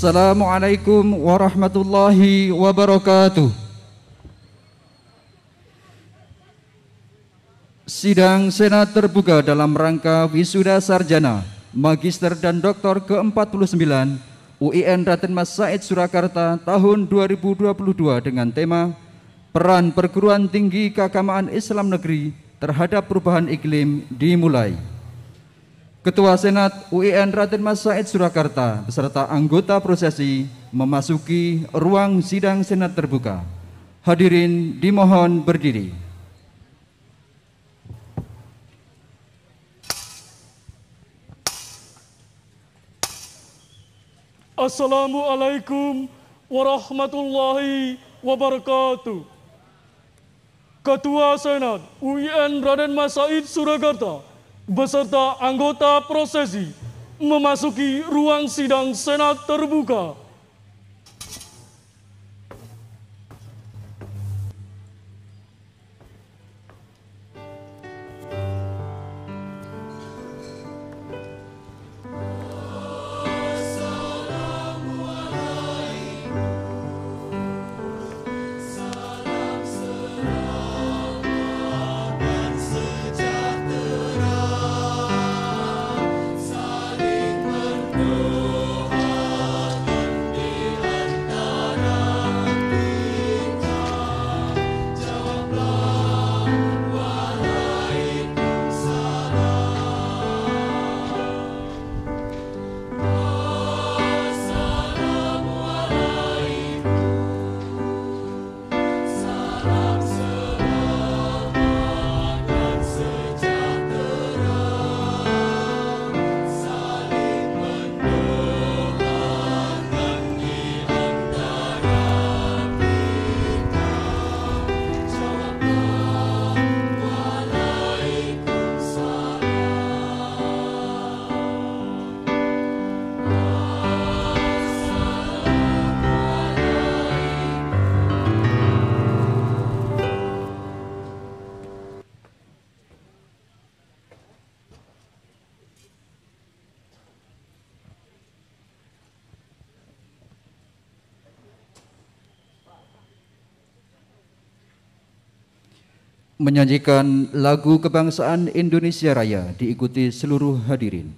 Assalamualaikum warahmatullahi wabarakatuh. Sidang Senat terbuka dalam rangka wisuda sarjana, magister dan doktor ke-49 UIN Raden Mas Said Surakarta tahun 2022 dengan tema Peran Perguruan Tinggi Keagamaan Islam Negeri terhadap Perubahan Iklim dimulai. Ketua Senat UIN Raden Mas Said Surakarta beserta anggota prosesi memasuki ruang sidang Senat terbuka. Hadirin dimohon berdiri. Assalamualaikum warahmatullahi wabarakatuh. Ketua Senat UIN Raden Mas Said Surakarta beserta anggota prosesi memasuki ruang sidang Senat terbuka menyanyikan lagu kebangsaan Indonesia Raya diikuti seluruh hadirin.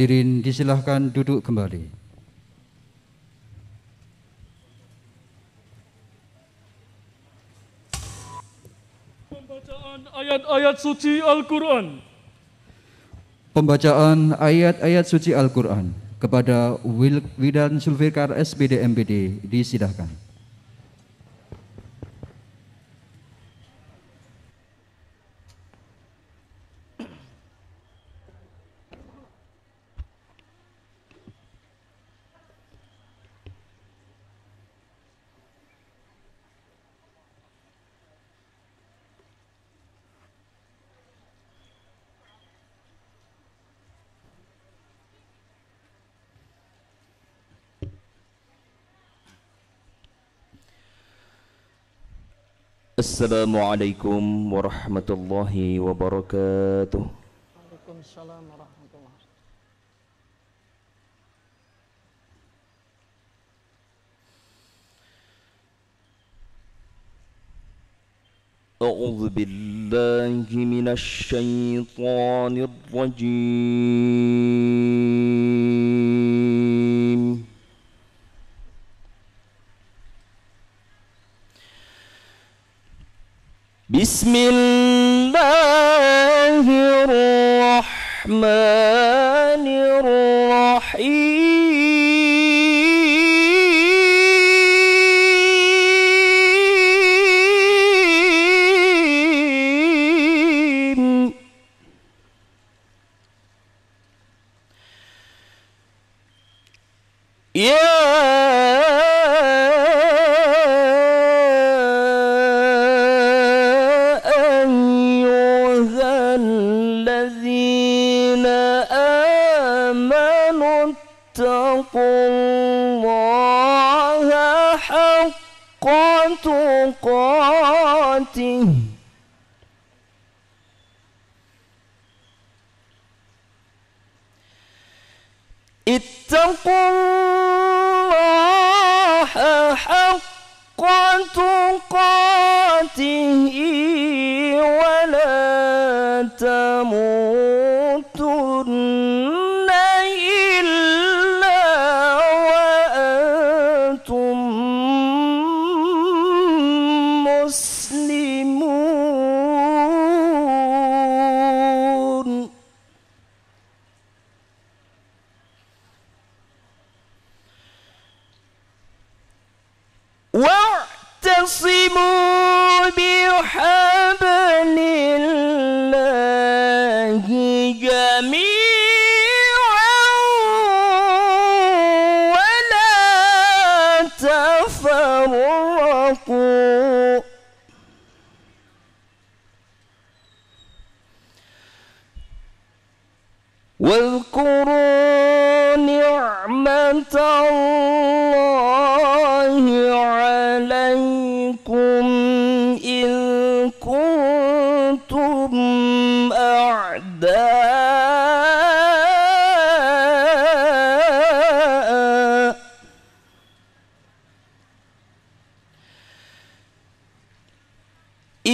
Hadirin disilahkan duduk kembali. Pembacaan ayat-ayat suci Al-Quran. Pembacaan ayat-ayat suci Al-Quran kepada Wildan Sulfikar SPD MPD disilahkan. السلام عليكم ورحمة الله وبركاته وعليكم السلام ورحمة الله أعوذ بالله من الشيطان الرجيم بسم الله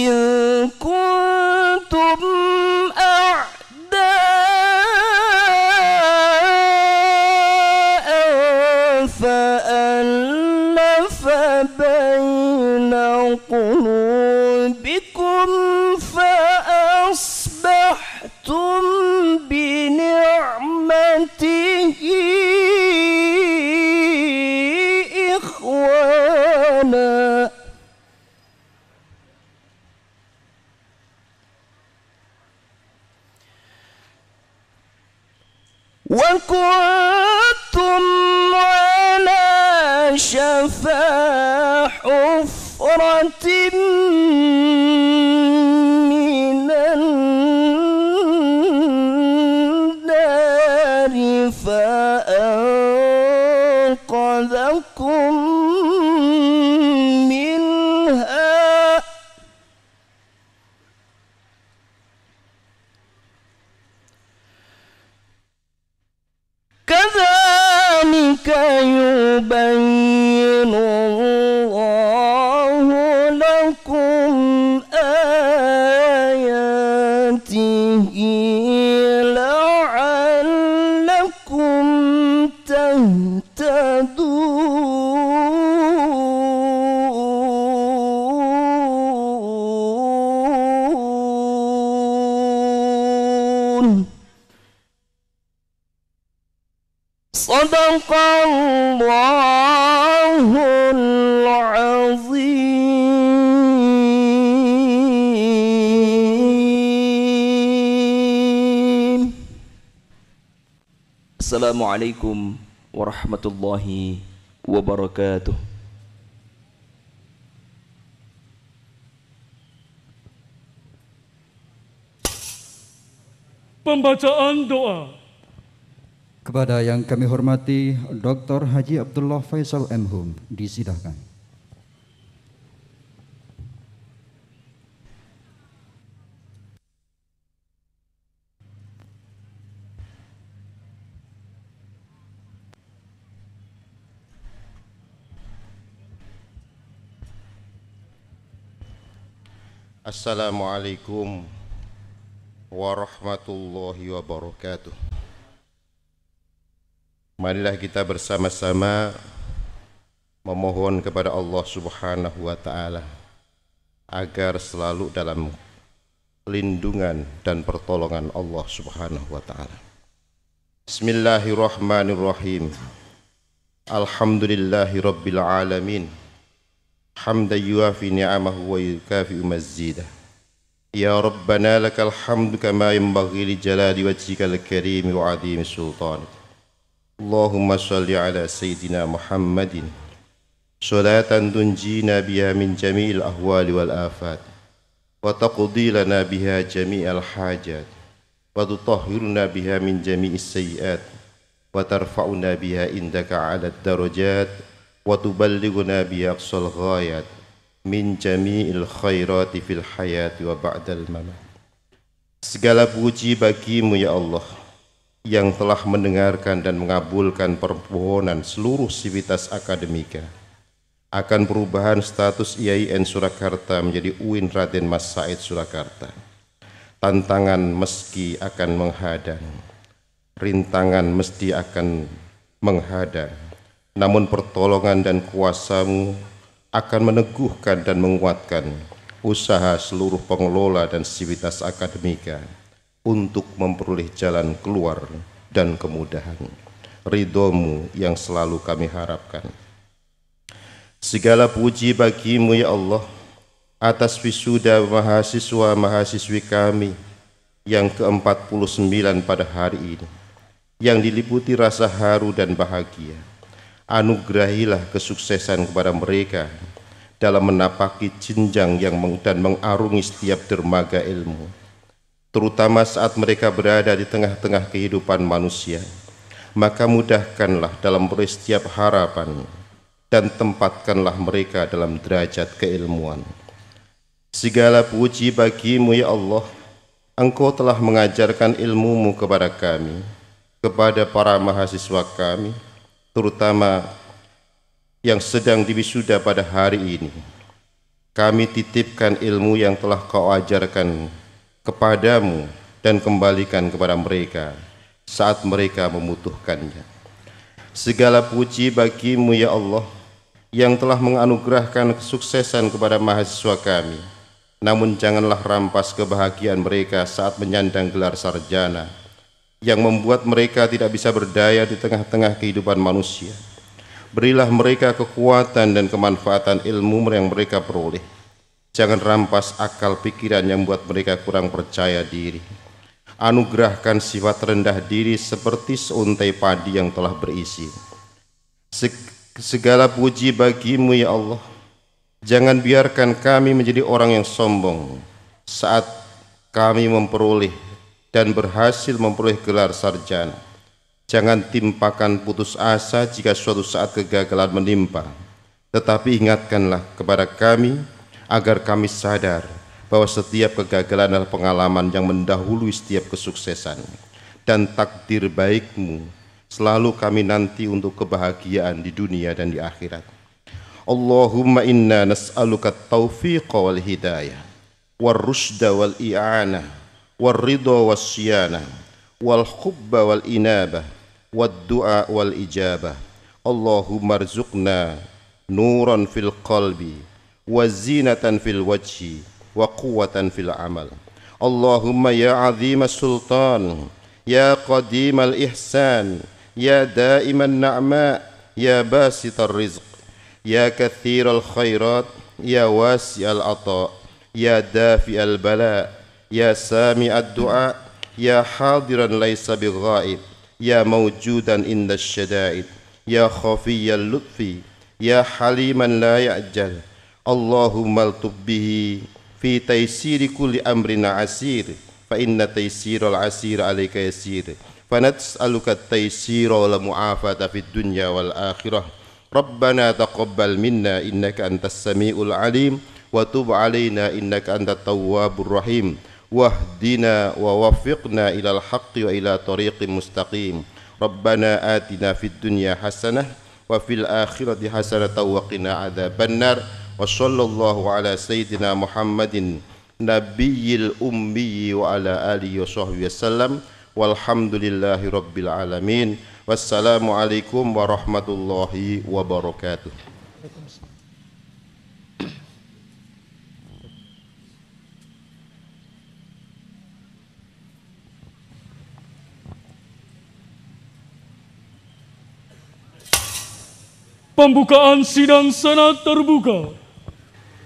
星光。Assalamualaikum warahmatullahi wabarakatuh. Pembacaan doa kepada yang kami hormati Dr. Haji Abdullah Faisal M. Hum disidahkan. Assalamualaikum warahmatullahi wabarakatuh. Marilah kita bersama-sama memohon kepada Allah Subhanahu wa taala agar selalu dalam lindungan dan pertolongan Allah Subhanahu wa taala. Bismillahirrahmanirrahim. Alhamdulillahirabbil alamin. حمدا يوافي نعمه ويكافئ مزيده يا ربنا لك الحمد كما ينبغي لجلال وجهك الكريم وعظيم سلطانك اللهم صل على سيدنا محمد صلاة تنجينا بها من جميع الأهوال والآفات وتقضي لنا بها جميع الحاجات وتطهرنا بها من جميع السيئات وترفعنا بها عندك على الدرجات وتبلغنا بأقصى الغايات min jami'il khairati fil hayati wa ba'dal mamat. Segala puji bagimu ya Allah yang telah mendengarkan dan mengabulkan permohonan seluruh sivitas akademika akan perubahan status IAIN Surakarta menjadi UIN Raden Mas Said Surakarta. Tantangan meski akan menghadang, rintangan mesti akan menghadang namun pertolongan dan kuasamu akan meneguhkan dan menguatkan usaha seluruh pengelola dan sivitas akademika untuk memperoleh jalan keluar dan kemudahan. Ridomu yang selalu kami harapkan. Segala puji bagimu ya Allah atas wisuda mahasiswa-mahasiswi kami yang ke-49 pada hari ini yang diliputi rasa haru dan bahagia Anugerahilah kesuksesan kepada mereka dalam menapaki jenjang yang meng dan mengarungi setiap dermaga ilmu, terutama saat mereka berada di tengah-tengah kehidupan manusia. Maka mudahkanlah dalam beri setiap harapan dan tempatkanlah mereka dalam derajat keilmuan. Segala puji bagimu ya Allah, Engkau telah mengajarkan ilmumu kepada kami, kepada para mahasiswa kami, terutama yang sedang diwisuda pada hari ini. Kami titipkan ilmu yang telah kau ajarkan kepadamu dan kembalikan kepada mereka saat mereka membutuhkannya. Segala puji bagimu ya Allah yang telah menganugerahkan kesuksesan kepada mahasiswa kami. Namun janganlah rampas kebahagiaan mereka saat menyandang gelar sarjana yang membuat mereka tidak bisa berdaya di tengah-tengah kehidupan manusia. Berilah mereka kekuatan dan kemanfaatan ilmu yang mereka peroleh. Jangan rampas akal pikiran yang membuat mereka kurang percaya diri. Anugerahkan sifat rendah diri seperti seuntai padi yang telah berisi. Segala puji bagimu ya Allah. Jangan biarkan kami menjadi orang yang sombong saat kami memperoleh dan berhasil memperoleh gelar sarjana. Jangan timpakan putus asa jika suatu saat kegagalan menimpa, tetapi ingatkanlah kepada kami agar kami sadar bahwa setiap kegagalan adalah pengalaman yang mendahului setiap kesuksesan dan takdir baikmu selalu kami nanti untuk kebahagiaan di dunia dan di akhirat. Allahumma inna nas'aluka taufiqa taufiq wal hidayah war rusda wal i'anah والرضا والصيانة والحب والإنابة والدعاء والإجابة اللهم ارزقنا نورا في القلب وزينة في الوجه وقوة في العمل اللهم يا عظيم السلطان يا قديم الإحسان يا دائم النعماء يا باسط الرزق يا كثير الخيرات يا واسع العطاء يا دافئ البلاء Ya sami ad Ya hadiran laisa bil-ghaib Ya mawjudan inda syada'id Ya ya lutfi Ya haliman la ya'jal Allahumma al-tubbihi Fi taysiri kulli amrina asir Fa inna taysira asir alaika yasir Fa nats'aluka taysira wa mu'afata fi dunya wal akhirah Rabbana taqabbal minna innaka antas sami'ul alim Wa tub alayna innaka antat tawwabur rahim واهدنا ووفقنا إلى الحق وإلى طريق مستقيم ربنا آتنا في الدنيا حسنة وفي الآخرة حسنة وقنا عذاب النار وصلى الله على سيدنا محمد نبي الأمي وعلى آله وصحبه وسلم والحمد لله رب العالمين والسلام عليكم ورحمة الله وبركاته Pembukaan sidang Senat terbuka.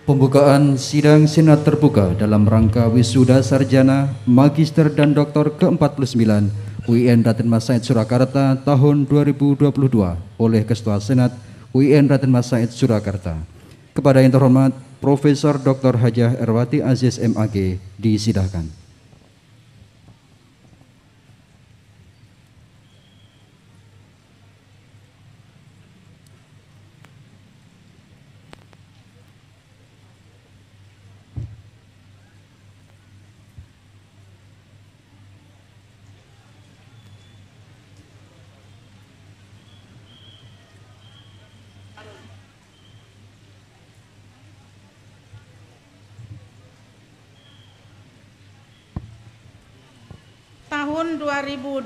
Pembukaan sidang Senat terbuka dalam rangka wisuda sarjana, magister dan doktor ke-49 UIN Raden Mas Said Surakarta tahun 2022 oleh Ketua Senat UIN Raden Mas Said Surakarta. Kepada yang terhormat Profesor Dr. Hajah Erwati Aziz MAG disidahkan.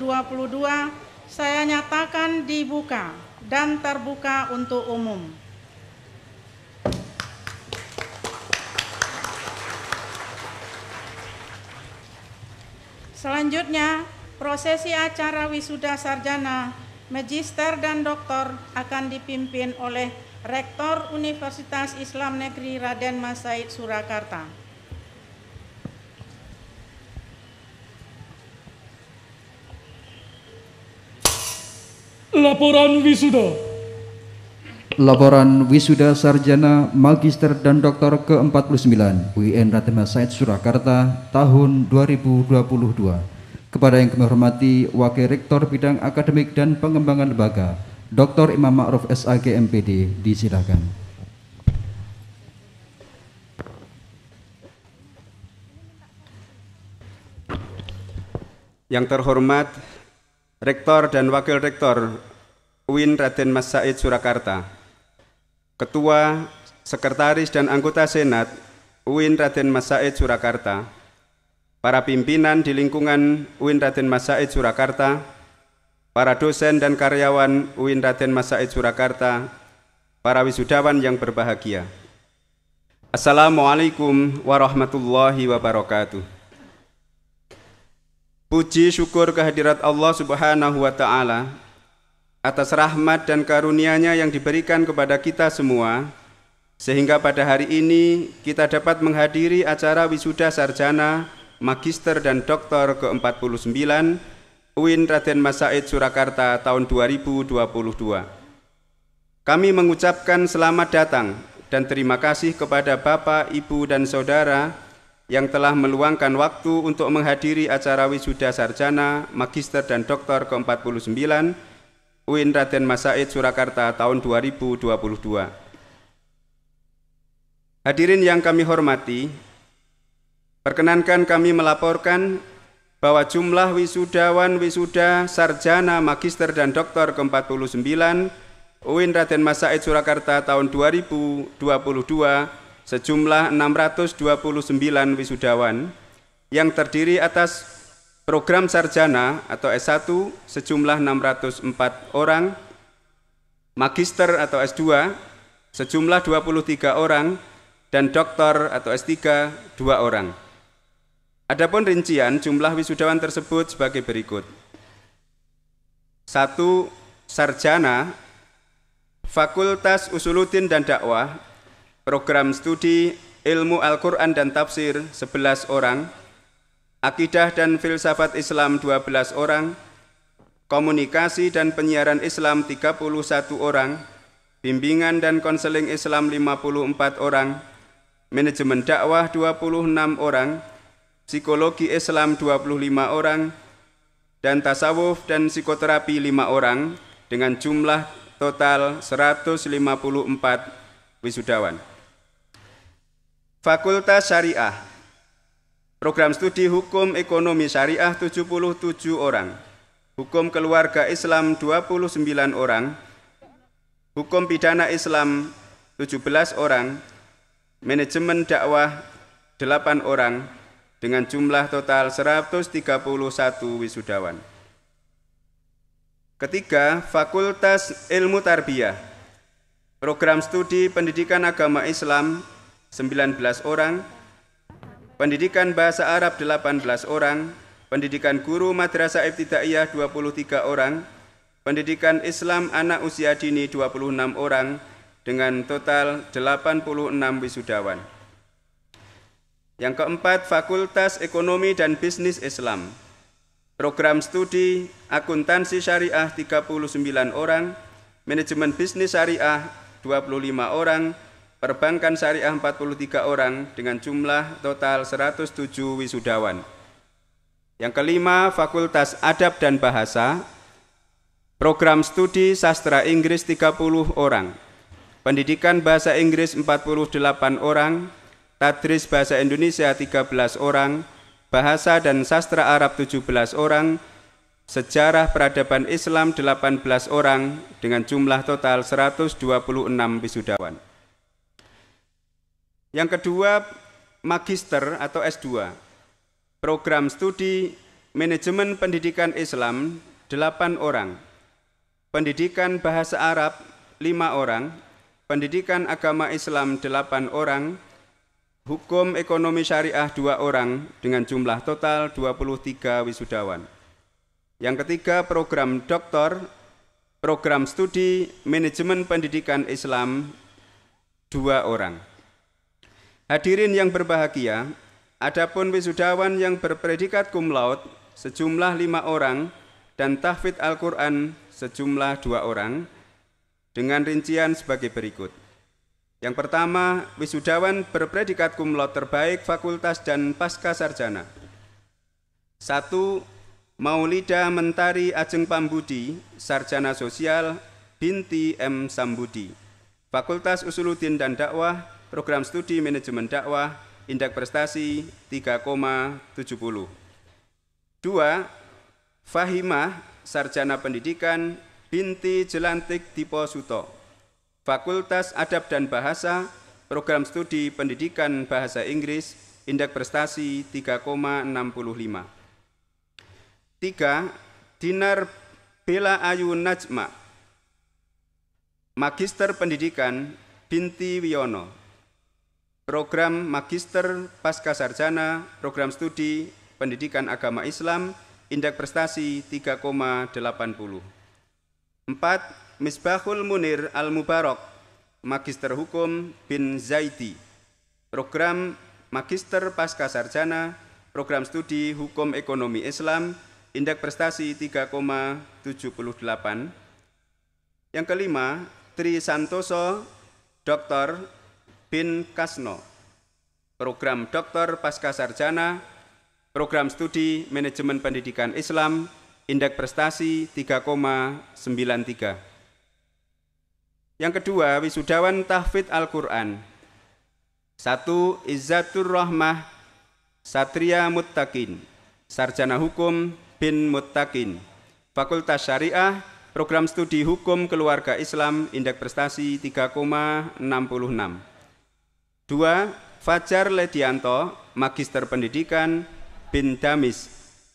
2022 saya nyatakan dibuka dan terbuka untuk umum. Selanjutnya, prosesi acara wisuda sarjana, magister dan doktor akan dipimpin oleh Rektor Universitas Islam Negeri Raden Mas Surakarta. Laporan wisuda. Laporan wisuda sarjana magister dan doktor ke-49 UIN Ratna Said Surakarta tahun 2022 kepada yang kami hormati Wakil Rektor Bidang Akademik dan Pengembangan Lembaga Dr. Imam Ma'ruf SAG MPD disilakan. Yang terhormat Rektor dan Wakil Rektor UIN Raden Mas Said Surakarta, Ketua, Sekretaris dan Anggota Senat UIN Raden Mas Said Surakarta, para pimpinan di lingkungan UIN Raden Mas Said Surakarta, para dosen dan karyawan UIN Raden Mas Said Surakarta, para wisudawan yang berbahagia. Assalamualaikum warahmatullahi wabarakatuh. Puji syukur kehadirat Allah Subhanahu wa taala atas rahmat dan karunia-Nya yang diberikan kepada kita semua sehingga pada hari ini kita dapat menghadiri acara wisuda sarjana, magister dan doktor ke-49 UIN Raden Mas Said Surakarta tahun 2022. Kami mengucapkan selamat datang dan terima kasih kepada Bapak, Ibu dan Saudara yang telah meluangkan waktu untuk menghadiri acara wisuda sarjana, magister dan doktor ke-49 UIN Raden Mas Said Surakarta tahun 2022. Hadirin yang kami hormati, perkenankan kami melaporkan bahwa jumlah wisudawan wisuda sarjana, magister dan doktor ke-49 UIN Raden Mas Said Surakarta tahun 2022 sejumlah 629 wisudawan yang terdiri atas program sarjana atau S1 sejumlah 604 orang, magister atau S2 sejumlah 23 orang, dan doktor atau S3 2 orang. Adapun rincian jumlah wisudawan tersebut sebagai berikut. 1. Sarjana Fakultas Usuluddin dan Dakwah program studi ilmu Al-Quran dan tafsir 11 orang, akidah dan filsafat Islam 12 orang, komunikasi dan penyiaran Islam 31 orang, bimbingan dan konseling Islam 54 orang, manajemen dakwah 26 orang, psikologi Islam 25 orang, dan tasawuf dan psikoterapi 5 orang dengan jumlah total 154 wisudawan. Fakultas Syariah. Program studi Hukum Ekonomi Syariah 77 orang. Hukum Keluarga Islam 29 orang. Hukum Pidana Islam 17 orang. Manajemen dakwah 8 orang dengan jumlah total 131 wisudawan. Ketiga, Fakultas Ilmu Tarbiyah. Program studi Pendidikan Agama Islam 19 orang, pendidikan bahasa Arab 18 orang, pendidikan guru madrasah ibtidaiyah 23 orang, pendidikan Islam anak usia dini 26 orang dengan total 86 wisudawan. Yang keempat, Fakultas Ekonomi dan Bisnis Islam. Program studi akuntansi syariah 39 orang, manajemen bisnis syariah 25 orang, perbankan syariah 43 orang dengan jumlah total 107 wisudawan. Yang kelima, Fakultas Adab dan Bahasa, program studi sastra Inggris 30 orang, pendidikan bahasa Inggris 48 orang, tadris bahasa Indonesia 13 orang, bahasa dan sastra Arab 17 orang, sejarah peradaban Islam 18 orang dengan jumlah total 126 wisudawan. Yang kedua, magister atau S2. Program studi manajemen pendidikan Islam 8 orang. Pendidikan bahasa Arab 5 orang. Pendidikan agama Islam 8 orang. Hukum ekonomi syariah 2 orang dengan jumlah total 23 wisudawan. Yang ketiga, program doktor, program studi manajemen pendidikan Islam dua orang. Hadirin yang berbahagia, adapun wisudawan yang berpredikat cum laude sejumlah lima orang dan tahfidz Al-Quran sejumlah dua orang dengan rincian sebagai berikut. Yang pertama, wisudawan berpredikat cum laude terbaik fakultas dan pasca sarjana. Satu, Maulida Mentari Ajeng Pambudi, Sarjana Sosial, binti M. Sambudi, Fakultas Usuluddin dan Dakwah, Program Studi Manajemen Dakwah, Indeks Prestasi 3,70. 2. Fahimah, Sarjana Pendidikan, binti Jelantik Dipo Suto. Fakultas Adab dan Bahasa, Program Studi Pendidikan Bahasa Inggris, Indeks Prestasi 3,65. 3. Dinar Bela Ayu Najma Magister Pendidikan Binti Wiono program magister pasca program studi pendidikan agama Islam, indeks prestasi 3,80. 4. Misbahul Munir al Mubarok Magister Hukum bin Zaidi, program Magister Pasca program studi Hukum Ekonomi Islam, indeks prestasi 3,78. Yang kelima, Tri Santoso, Dr bin Kasno, program Doktor Pascasarjana, program studi Manajemen Pendidikan Islam, indeks prestasi 3,93. Yang kedua, wisudawan tahfidz Al-Qur'an. Satu, Izzatur Rahmah Satria Muttaqin, Sarjana Hukum bin Muttaqin, Fakultas Syariah, Program Studi Hukum Keluarga Islam, Indeks Prestasi 3,66. 2. Fajar Ledianto, Magister Pendidikan bin Damis,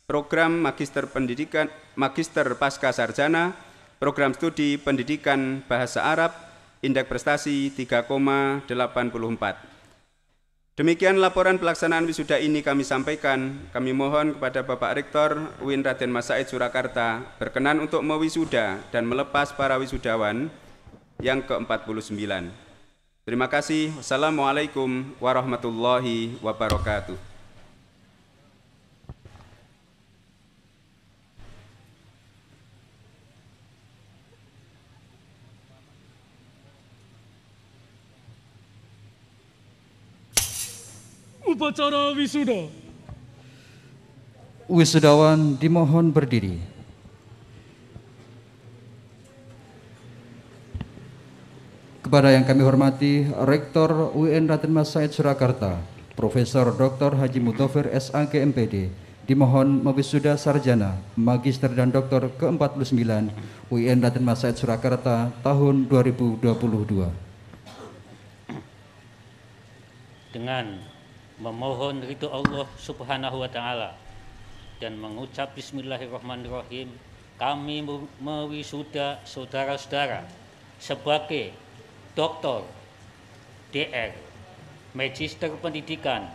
Program Magister Pendidikan Magister Pasca Sarjana, Program Studi Pendidikan Bahasa Arab, Indeks Prestasi 3,84. Demikian laporan pelaksanaan wisuda ini kami sampaikan. Kami mohon kepada Bapak Rektor Win Raden Mas Surakarta berkenan untuk mewisuda dan melepas para wisudawan yang ke-49. Terima kasih. Wassalamualaikum warahmatullahi wabarakatuh. Upacara wisuda. Wisudawan dimohon berdiri. Kepada yang kami hormati Rektor UIN Raden Mas Said Surakarta, Profesor Dr. Haji Mutofir SAG MPD, dimohon mewisuda sarjana, magister dan doktor ke-49 UIN Raden Mas Said Surakarta tahun 2022. Dengan memohon ridho Allah Subhanahu wa taala dan mengucap bismillahirrahmanirrahim, kami mewisuda saudara-saudara sebagai Doktor, DR, Magister Pendidikan,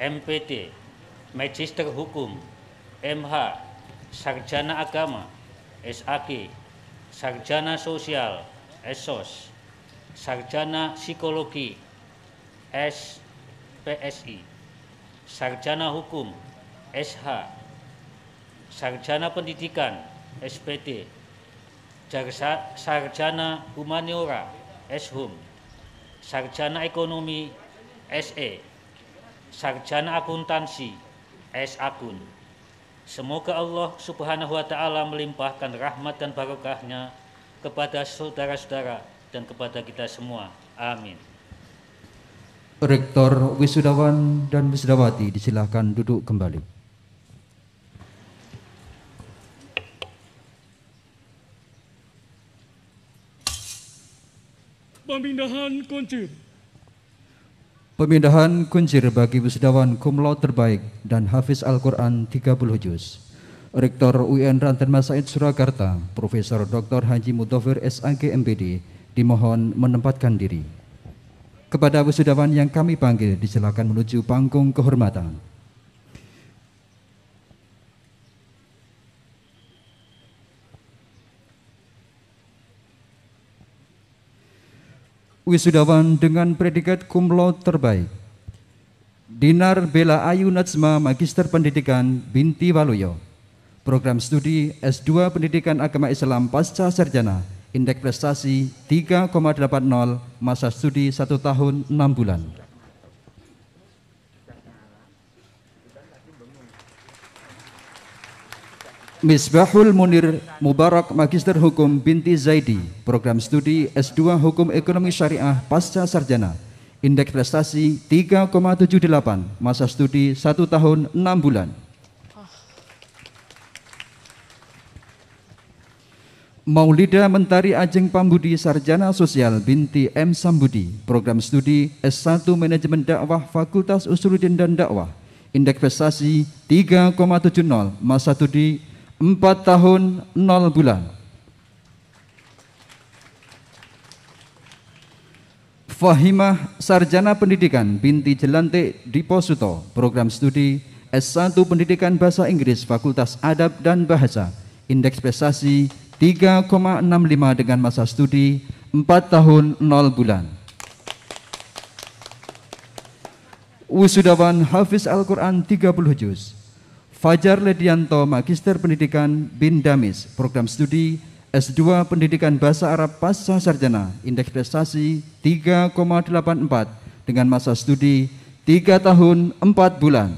MPD, Magister Hukum, MH, Sarjana Agama, SAG, Sarjana Sosial, SOS, Sarjana Psikologi, SPSI, Sarjana Hukum, SH, Sarjana Pendidikan, SPT, Sarjana Humaniora, SHUM, Sarjana Ekonomi SE, Sarjana Akuntansi S Akun. Semoga Allah Subhanahu wa taala melimpahkan rahmat dan barokahnya kepada saudara-saudara dan kepada kita semua. Amin. Rektor Wisudawan dan Wisudawati disilahkan duduk kembali. Pemindahan kuncir. Pemindahan kuncir bagi wisudawan kumlaut terbaik dan hafiz Al-Quran 30 juz. Rektor UIN Ranten Mas Surakarta, Profesor Dr. Haji Mudofir SAG MBD, dimohon menempatkan diri. Kepada wisudawan yang kami panggil, disilakan menuju panggung kehormatan. wisudawan dengan predikat cum laude terbaik. Dinar Bela Ayu Najma Magister Pendidikan Binti Waluyo. Program studi S2 Pendidikan Agama Islam Pasca Sarjana. Indeks prestasi 3,80 masa studi 1 tahun 6 bulan. Misbahul Munir Mubarak Magister Hukum Binti Zaidi Program Studi S2 Hukum Ekonomi Syariah Pasca Sarjana Indeks prestasi 3,78 Masa studi 1 tahun 6 bulan Maulida Mentari Ajeng Pambudi Sarjana Sosial binti M. Sambudi Program Studi S1 Manajemen Dakwah Fakultas Usuluddin dan Dakwah Indeks prestasi 3,70 Masa studi 4 tahun 0 bulan. Fahimah Sarjana Pendidikan binti Jelantik Diposuto, program studi S1 Pendidikan Bahasa Inggris Fakultas Adab dan Bahasa, indeks prestasi 3,65 dengan masa studi 4 tahun 0 bulan. Wisudawan Hafiz Al-Quran 30 juz, Fajar Ledianto, Magister Pendidikan BIN Damis, Program Studi S2 Pendidikan Bahasa Arab Pasca Sarjana, indeks prestasi 3,84 dengan masa studi 3 tahun 4 bulan.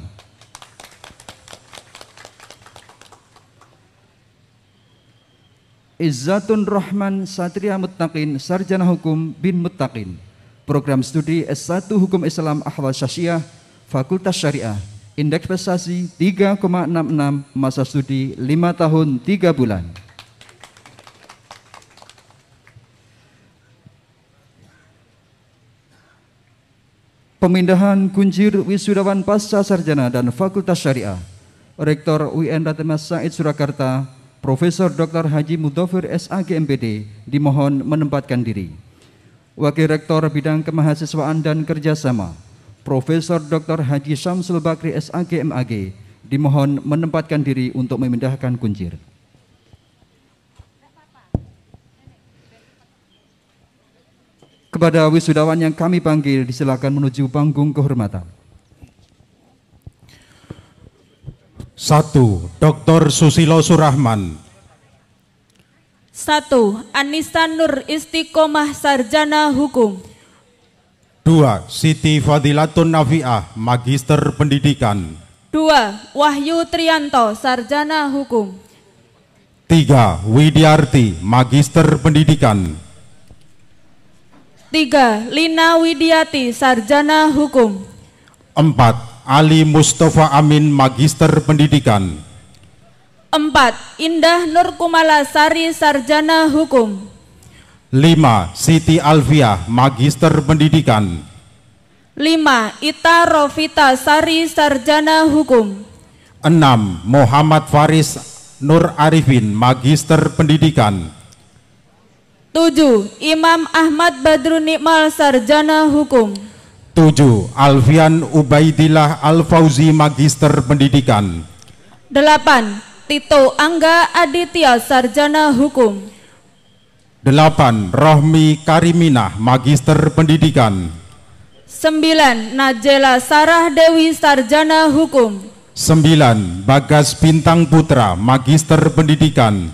Izzatun Rahman Satria Mutakin, Sarjana Hukum bin Mutakin, Program Studi S1 Hukum Islam Ahwal Syasyah Fakultas Syariah, Indeks prestasi 3,66 masa studi 5 tahun 3 bulan. Pemindahan kunci wisudawan pasca sarjana dan Fakultas Syariah. Rektor UIN Ratemas Said Surakarta, Profesor Dr. Haji Mudofir SAG MPD dimohon menempatkan diri. Wakil Rektor Bidang Kemahasiswaan dan Kerjasama, Profesor Dr. Haji Syamsul Bakri SAG MAG dimohon menempatkan diri untuk memindahkan kuncir. Kepada wisudawan yang kami panggil disilakan menuju panggung kehormatan. Satu, Dr. Susilo Surahman. Satu, Anissa Nur Istiqomah Sarjana Hukum. 2. Siti Fadilatun Nafi'ah, Magister Pendidikan. 2. Wahyu Trianto, Sarjana Hukum. 3. Widiarti, Magister Pendidikan. 3. Lina Widiati, Sarjana Hukum. 4. Ali Mustafa Amin, Magister Pendidikan. 4. Indah Nurkumala Sari, Sarjana Hukum 5. Siti Alvia, Magister Pendidikan 5. Ita Rovita Sari Sarjana Hukum 6. Muhammad Faris Nur Arifin, Magister Pendidikan 7. Imam Ahmad Badrun Nikmal Sarjana Hukum 7. Alfian Ubaidillah Al-Fauzi, Magister Pendidikan 8. Tito Angga Aditya Sarjana Hukum 8. Rohmi Kariminah, Magister Pendidikan 9. Najela Sarah Dewi Sarjana Hukum 9. Bagas Bintang Putra, Magister Pendidikan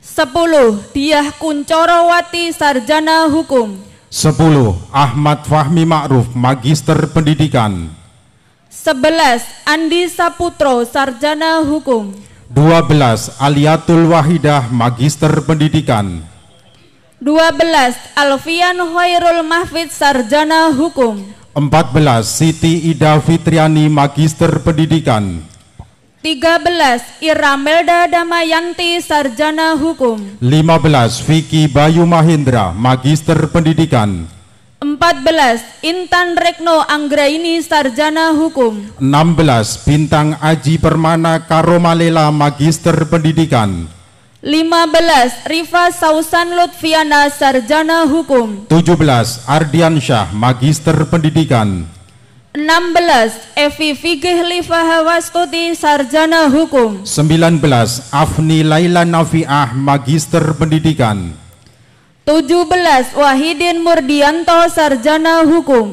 10. Diah Kuncorowati Sarjana Hukum 10. Ahmad Fahmi Ma'ruf, Magister Pendidikan 11. Andi Saputro, Sarjana Hukum 12. Aliatul Wahidah, Magister Pendidikan 12. Alfian Hoirul Mahfid Sarjana Hukum 14. Siti Ida Fitriani Magister Pendidikan 13. Iramelda Damayanti Sarjana Hukum 15. Vicky Bayu Mahindra Magister Pendidikan 14. Intan Rekno Anggraini Sarjana Hukum 16. Bintang Aji Permana Karomalela Magister Pendidikan 15. Rifa Sausan Lutfiana Sarjana Hukum 17. Ardiansyah Magister Pendidikan 16. Evi Figih Lifahawastuti Sarjana Hukum 19. Afni Laila Nafiah Magister Pendidikan 17. Wahidin Murdianto Sarjana Hukum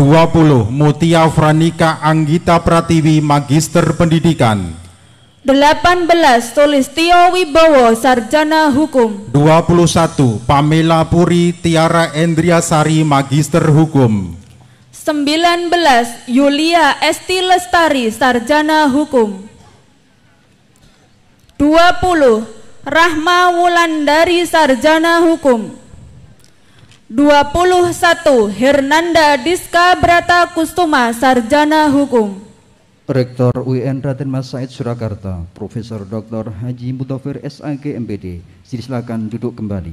20. Mutia Franika Anggita Pratiwi Magister Pendidikan 18 tulis Tio Wibowo sarjana hukum 21 Pamela Puri Tiara Endriasari magister hukum 19 Yulia Esti Lestari sarjana hukum 20 Rahma Wulandari sarjana hukum 21 Hernanda Diska Brata Kustuma sarjana hukum Rektor UIN Raden Mas Said Surakarta, Profesor Dr. Haji Mutofir SAG MPD, silakan duduk kembali.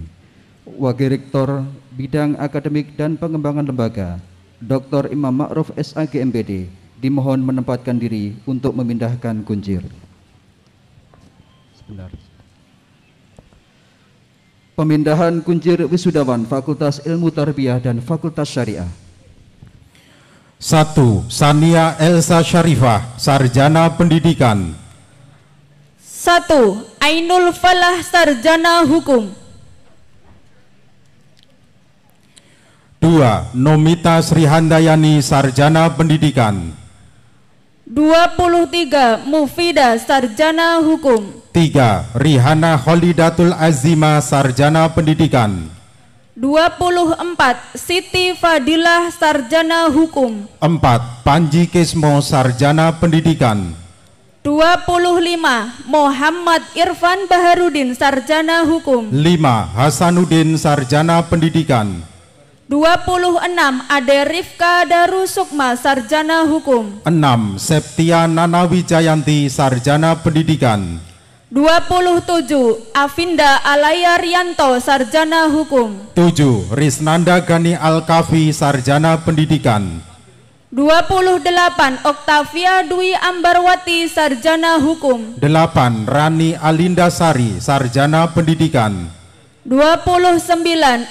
Wakil Rektor Bidang Akademik dan Pengembangan Lembaga, Dr. Imam Ma'ruf SAG MPD, dimohon menempatkan diri untuk memindahkan kuncir. Sebentar. Pemindahan kuncir wisudawan Fakultas Ilmu Tarbiyah dan Fakultas Syariah 1. Sania Elsa Sharifah Sarjana Pendidikan 1. Ainul Falah Sarjana Hukum 2. Nomita Handayani, Sarjana Pendidikan 23. Mufida Sarjana Hukum 3. Rihana Holidatul Azima Sarjana Pendidikan 24 Siti Fadilah Sarjana Hukum 4 Panji Kesmo Sarjana Pendidikan 25 Muhammad Irfan Baharudin Sarjana Hukum 5 Hasanuddin Sarjana Pendidikan 26 Ade Rifka Daru Sukma Sarjana Hukum 6 Septia Nana Wijayanti Sarjana Pendidikan 27 Afinda Alaya Rianto Sarjana Hukum 7 Risnanda Gani Alkafi Sarjana Pendidikan 28 Oktavia Dwi Ambarwati Sarjana Hukum 8 Rani Alinda Sari Sarjana Pendidikan 29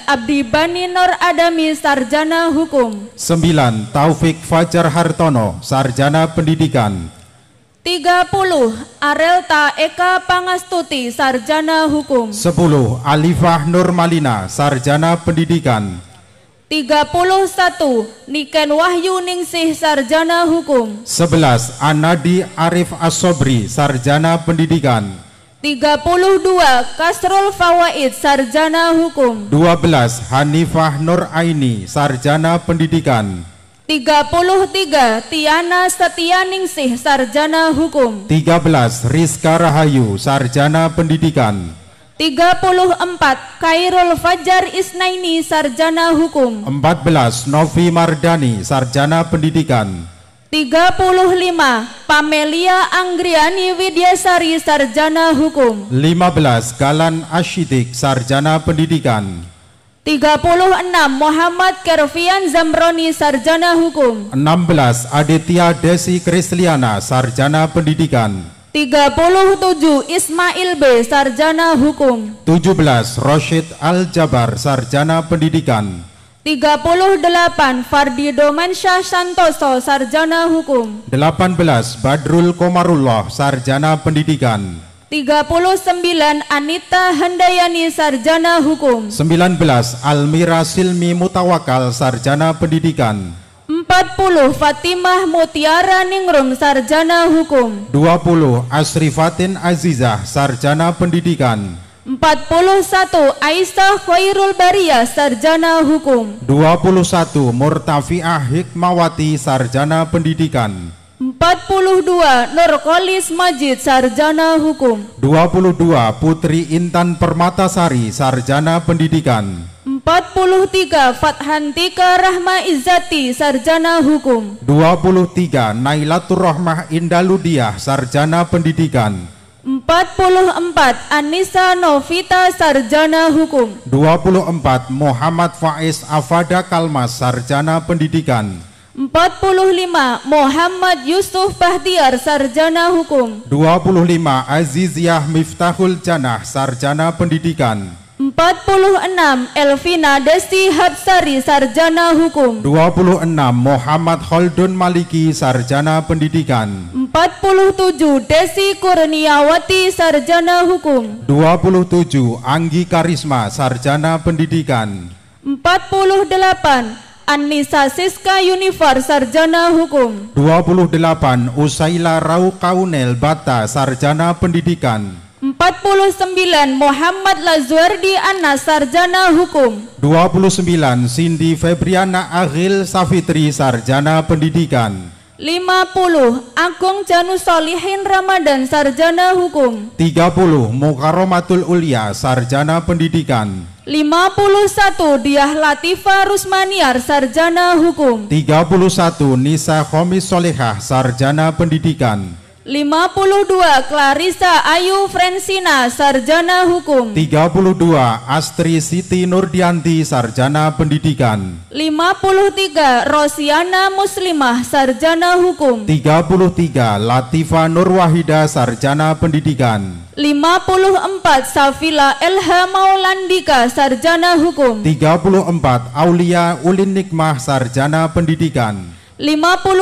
Abdi Bani Nur Adami Sarjana Hukum 9 Taufik Fajar Hartono Sarjana Pendidikan 30 Arelta Eka Pangastuti Sarjana Hukum 10 Alifah Nurmalina Sarjana Pendidikan 31 Niken Wahyu Ningsih Sarjana Hukum 11 Anadi Arif Asobri Sarjana Pendidikan 32 Kasrul Fawaid Sarjana Hukum 12 Hanifah Nur Aini Sarjana Pendidikan 33 Tiana Setianingsih sarjana hukum 13 Rizka Rahayu sarjana pendidikan 34 Kairul Fajar Isnaini sarjana hukum 14 Novi Mardani sarjana pendidikan 35 Pamelia Anggriani Widyasari sarjana hukum 15 Galan Ashidik sarjana pendidikan 36 Muhammad Kervian Zamroni Sarjana Hukum 16 Aditya Desi Krisliana Sarjana Pendidikan 37 Ismail B Sarjana Hukum 17 Rashid Al Jabar Sarjana Pendidikan 38 Fardi Domansyah Santoso Sarjana Hukum 18 Badrul Komarullah Sarjana Pendidikan 39 Anita Handayani Sarjana Hukum 19 Almira Silmi Mutawakal Sarjana Pendidikan 40 Fatimah Mutiara Ningrum Sarjana Hukum 20 Fatin Azizah Sarjana Pendidikan 41 Aisyah Khairul Bariyah Sarjana Hukum 21 Murtafi'ah Hikmawati Sarjana Pendidikan 42 Nurkolis Majid Sarjana Hukum 22 Putri Intan Permatasari Sarjana Pendidikan 43 Fathantika Rahma Izzati Sarjana Hukum 23 Nailatur Rahmah Indaludiah Sarjana Pendidikan 44 Anissa Novita Sarjana Hukum 24 Muhammad Faiz Afada Kalmas Sarjana Pendidikan 45 Muhammad Yusuf Bahtiar Sarjana Hukum 25 Aziziah Miftahul Janah Sarjana Pendidikan 46 Elvina Desti Hatsari Sarjana Hukum 26 Muhammad Holdun Maliki Sarjana Pendidikan 47 Desi Kurniawati Sarjana Hukum 27 Anggi Karisma Sarjana Pendidikan 48 Anissa Siska Unifar Sarjana Hukum 28 Usaila Kaunel Bata Sarjana Pendidikan 49 Muhammad Lazuardi Anas Sarjana Hukum 29 Cindy Febriana Agil Safitri Sarjana Pendidikan 50 Agung Janu Solihin Ramadan Sarjana Hukum 30 Mukaromatul Ulia Sarjana Pendidikan 51 Diah Latifa Rusmaniar Sarjana Hukum 31 Nisa Khomis Solehah Sarjana Pendidikan 52 Clarissa Ayu Frensina Sarjana Hukum 32 Astri Siti Nurdianti Sarjana Pendidikan 53 Rosiana Muslimah Sarjana Hukum 33 Latifa Nurwahida Sarjana Pendidikan 54 Safila Elha Maulandika Sarjana Hukum 34 Aulia Ulin Nikmah Sarjana Pendidikan 55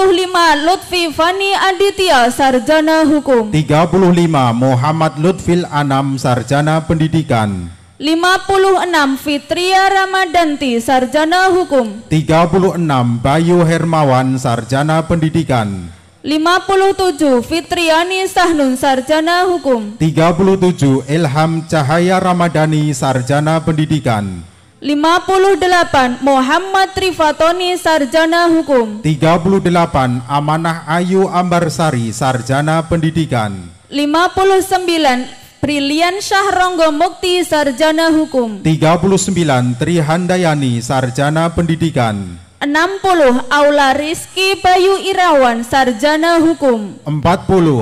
Lutfi Fani Aditya Sarjana Hukum 35 Muhammad Lutfil Anam Sarjana Pendidikan 56 Fitria Ramadanti Sarjana Hukum 36 Bayu Hermawan Sarjana Pendidikan 57 Fitriani Sahnun Sarjana Hukum 37 Ilham Cahaya Ramadhani Sarjana Pendidikan 58 Muhammad Trifatoni Sarjana Hukum 38 Amanah Ayu Ambarsari Sarjana Pendidikan 59 Brilian Syahronggo Mukti Sarjana Hukum 39 Tri Handayani Sarjana Pendidikan 60 Aula Rizki Bayu Irawan Sarjana Hukum 40 puluh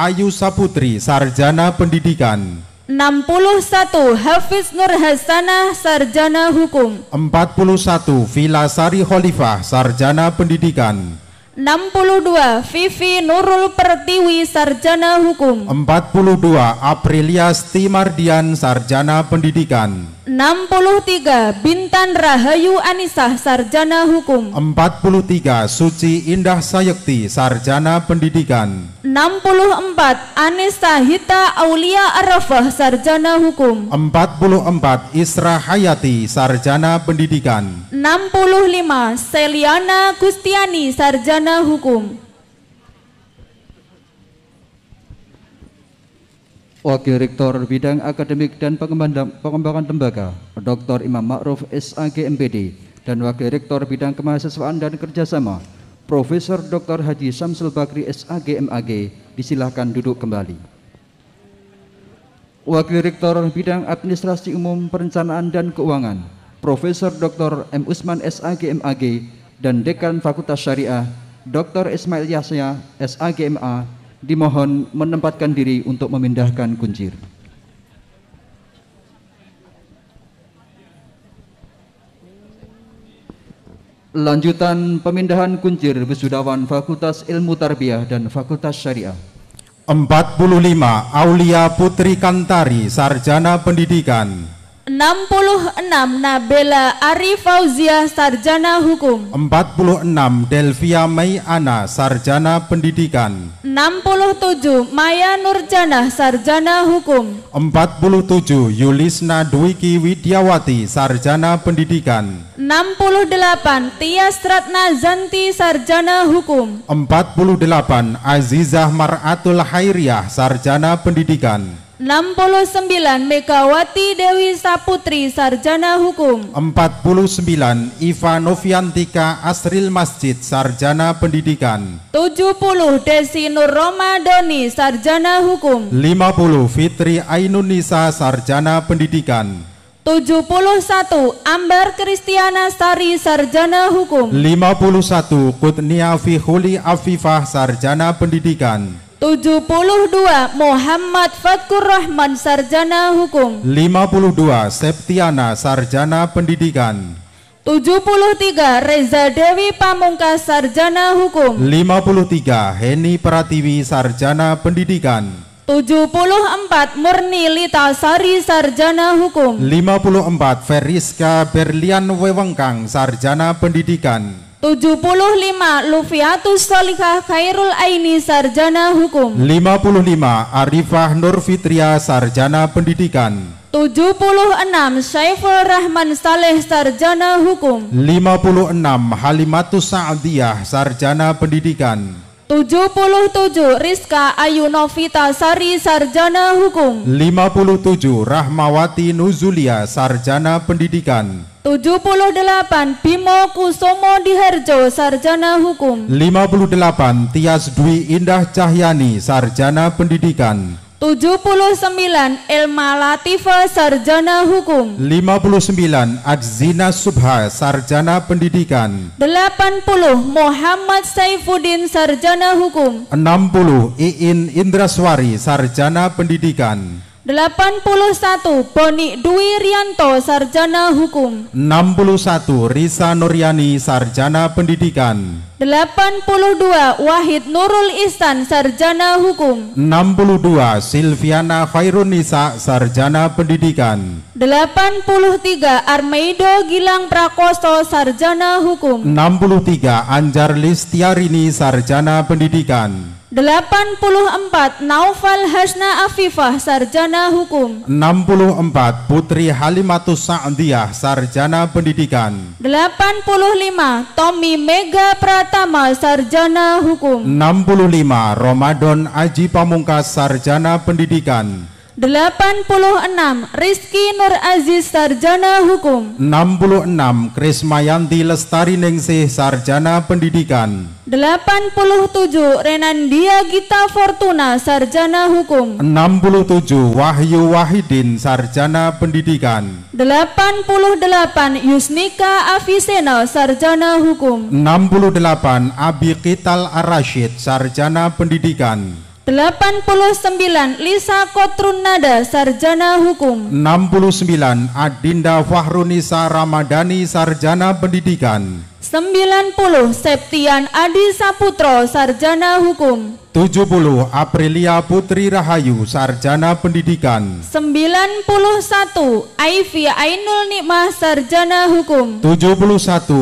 Ayu Saputri Sarjana Pendidikan 61 Hafiz Nur Hasanah Sarjana Hukum 41 Sari Khalifah Sarjana Pendidikan 62 Vivi Nurul Pertiwi Sarjana Hukum 42 Aprilia Stimardian Sarjana Pendidikan 63 Bintan Rahayu Anisah Sarjana Hukum 43 Suci Indah Sayekti Sarjana Pendidikan 64 Anissa Hita Aulia Arafah Sarjana Hukum 44 Isra Hayati Sarjana Pendidikan 65 Seliana Gustiani Sarjana Hukum Wakil Rektor Bidang Akademik dan Pengembangan Lembaga Dr. Imam Ma'ruf SAG MPD dan Wakil Rektor Bidang Kemahasiswaan dan Kerjasama Profesor Dr. Haji Samsul Bakri SAG MAG disilahkan duduk kembali. Wakil Rektor Bidang Administrasi Umum Perencanaan dan Keuangan, Profesor Dr. M. Usman SAG MAG dan Dekan Fakultas Syariah Dr. Ismail Yasya SAGMA dimohon menempatkan diri untuk memindahkan kuncir. Lanjutan pemindahan kuncir besudawan Fakultas Ilmu Tarbiyah dan Fakultas Syariah. 45 Aulia Putri Kantari Sarjana Pendidikan 66 Nabela Arif Fauzia Sarjana Hukum 46 Delvia Mai Ana Sarjana Pendidikan 67 Maya Nurjana Sarjana Hukum 47 Yulisna Dwiki Widyawati Sarjana Pendidikan 68 Tia Stratna Zanti Sarjana Hukum 48 Azizah Maratul Hairiah Sarjana Pendidikan 69 Megawati Dewi Saputri Sarjana Hukum 49 Iva Noviantika Asril Masjid Sarjana Pendidikan 70 Desi Nur Romadoni Sarjana Hukum 50 Fitri Ainunisa Sarjana Pendidikan 71 Ambar Kristiana Sari Sarjana Hukum 51 Kutnia Fihuli Afifah Sarjana Pendidikan 72 Muhammad Fakur Rahman Sarjana Hukum 52 Septiana Sarjana Pendidikan 73 Reza Dewi Pamungkas Sarjana Hukum 53 Heni Pratiwi Sarjana Pendidikan 74 Murni Lita Sari Sarjana Hukum 54 Feriska Berlian Wewengkang Sarjana Pendidikan 75 Lufiatus Solihah Khairul Aini Sarjana Hukum 55 Arifah Nur Fitria Sarjana Pendidikan 76 Syaiful Rahman Saleh Sarjana Hukum 56 Halimatus Sa'diyah Sarjana Pendidikan 77 Rizka Ayu Novita Sari Sarjana Hukum 57 Rahmawati Nuzulia Sarjana Pendidikan 78 Bimo Kusomo Diherjo Sarjana Hukum 58 Tias Dwi Indah Cahyani Sarjana Pendidikan 79 Ilma Latifa Sarjana Hukum 59 Azina Subha Sarjana Pendidikan 80 Muhammad Saifuddin Sarjana Hukum 60 Iin Indraswari Sarjana Pendidikan 81 Boni Dwi Rianto Sarjana Hukum 61 Risa Nuryani Sarjana Pendidikan 82 Wahid Nurul Istan Sarjana Hukum 62 Silviana Khairunisa Sarjana Pendidikan 83 Armeido Gilang Prakoso Sarjana Hukum 63 Anjar Listiarini Sarjana Pendidikan 84 Naufal Hasna Afifah Sarjana Hukum 64 Putri Halimatus Sa'diyah Sarjana Pendidikan 85 Tommy Mega Pratama Sarjana Hukum 65 Ramadan Aji Pamungkas Sarjana Pendidikan 86 Rizki Nur Aziz Sarjana Hukum 66 Krismayanti Lestari Ningsih Sarjana Pendidikan 87 Renandia Gita Fortuna Sarjana Hukum 67 Wahyu Wahidin Sarjana Pendidikan 88 Yusnika Aviseno Sarjana Hukum 68 Abi Kital Arashid Sarjana Pendidikan 89 Lisa Kotrunada Sarjana Hukum 69 Adinda Fahrunisa Ramadhani Sarjana Pendidikan 90 Septian Adi Saputro Sarjana Hukum 70 Aprilia Putri Rahayu Sarjana Pendidikan 91 Aifi Ainul Nikmah Sarjana Hukum 71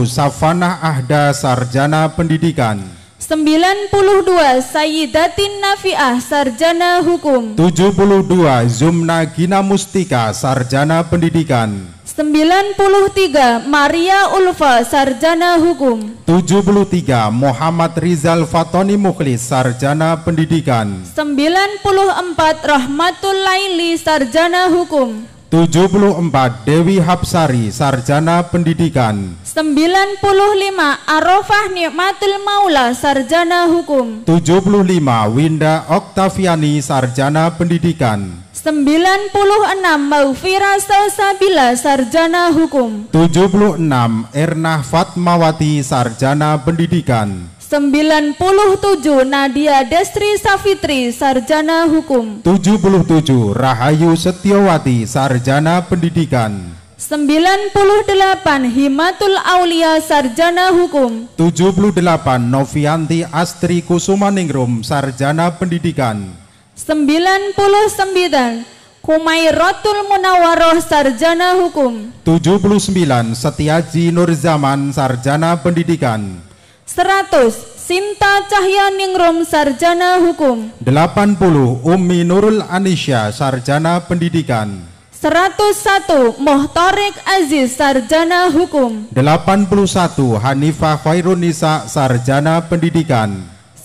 Safanah Ahda Sarjana Pendidikan 92 Sayyidatin Nafi'ah Sarjana Hukum 72 Zumna Gina Mustika Sarjana Pendidikan 93 Maria Ulfa Sarjana Hukum 73 Muhammad Rizal Fatoni Mukhlis Sarjana Pendidikan 94 Rahmatul Laili Sarjana Hukum 74 Dewi Hapsari Sarjana Pendidikan 95 Arofah Nikmatul Maula Sarjana Hukum 75 Winda Oktaviani Sarjana Pendidikan 96 Maufira Salsabila Sarjana Hukum 76 Erna Fatmawati Sarjana Pendidikan 97 Nadia Destri Safitri Sarjana Hukum 77 Rahayu Setiawati Sarjana Pendidikan 98 Himatul Aulia Sarjana Hukum 78 Novianti Astri Kusumaningrum Sarjana Pendidikan 99 Rotul Munawaroh Sarjana Hukum 79 Setiaji Nurzaman Sarjana Pendidikan 100 Sinta Cahyaningrum Sarjana Hukum 80 Umi Nurul Anisya Sarjana Pendidikan 101 Mohtarik Aziz Sarjana Hukum 81 Hanifah Khairun Nisa Sarjana Pendidikan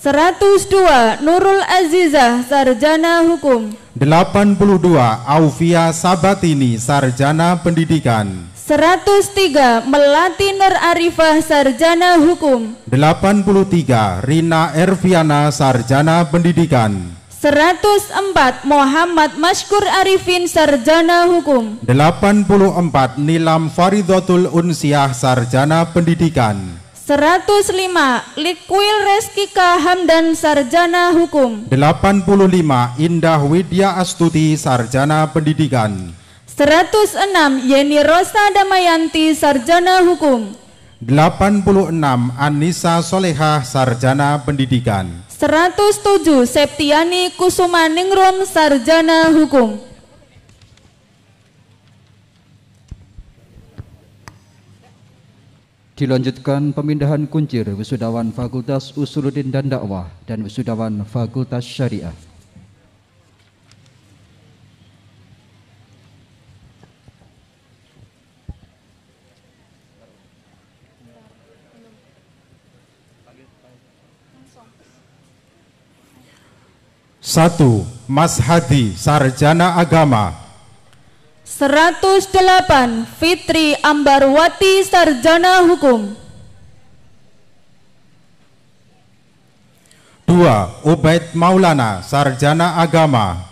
102 Nurul Azizah Sarjana Hukum 82 Aufia Sabatini Sarjana Pendidikan 103 Melati Nur Arifah Sarjana Hukum 83 Rina Erviana Sarjana Pendidikan 104 Muhammad Mashkur Arifin Sarjana Hukum 84 Nilam Faridotul Unsiah Sarjana Pendidikan 105 Likwil Reskika Hamdan Sarjana Hukum 85 Indah Widya Astuti Sarjana Pendidikan 106 Yeni Rosa Damayanti Sarjana Hukum 86 Anissa Soleha Sarjana Pendidikan 107 Septiani Kusuma Ningrum Sarjana Hukum Dilanjutkan pemindahan kuncir wisudawan Fakultas Usuluddin dan Dakwah dan wisudawan Fakultas Syariah 1. Mas Hadi, Sarjana Agama 108. Fitri Ambarwati, Sarjana Hukum 2. Ubaid Maulana, Sarjana Agama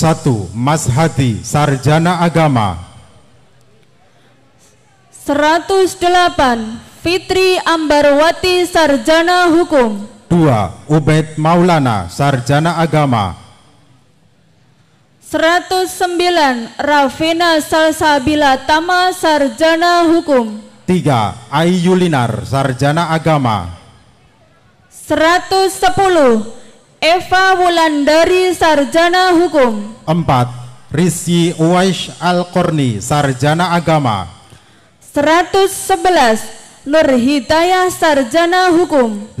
1. Mas Hati Sarjana Agama 108. Fitri Ambarwati, Sarjana Hukum 2. Ubed Maulana, Sarjana Agama 109. Ravina Salsabila Tama, Sarjana Hukum 3. Ayu Linar Sarjana Agama 110. Eva Wulandari Sarjana Hukum 4. Rizki Uwais Al-Qurni Sarjana Agama 111. Nur Hidayah Sarjana Hukum 5.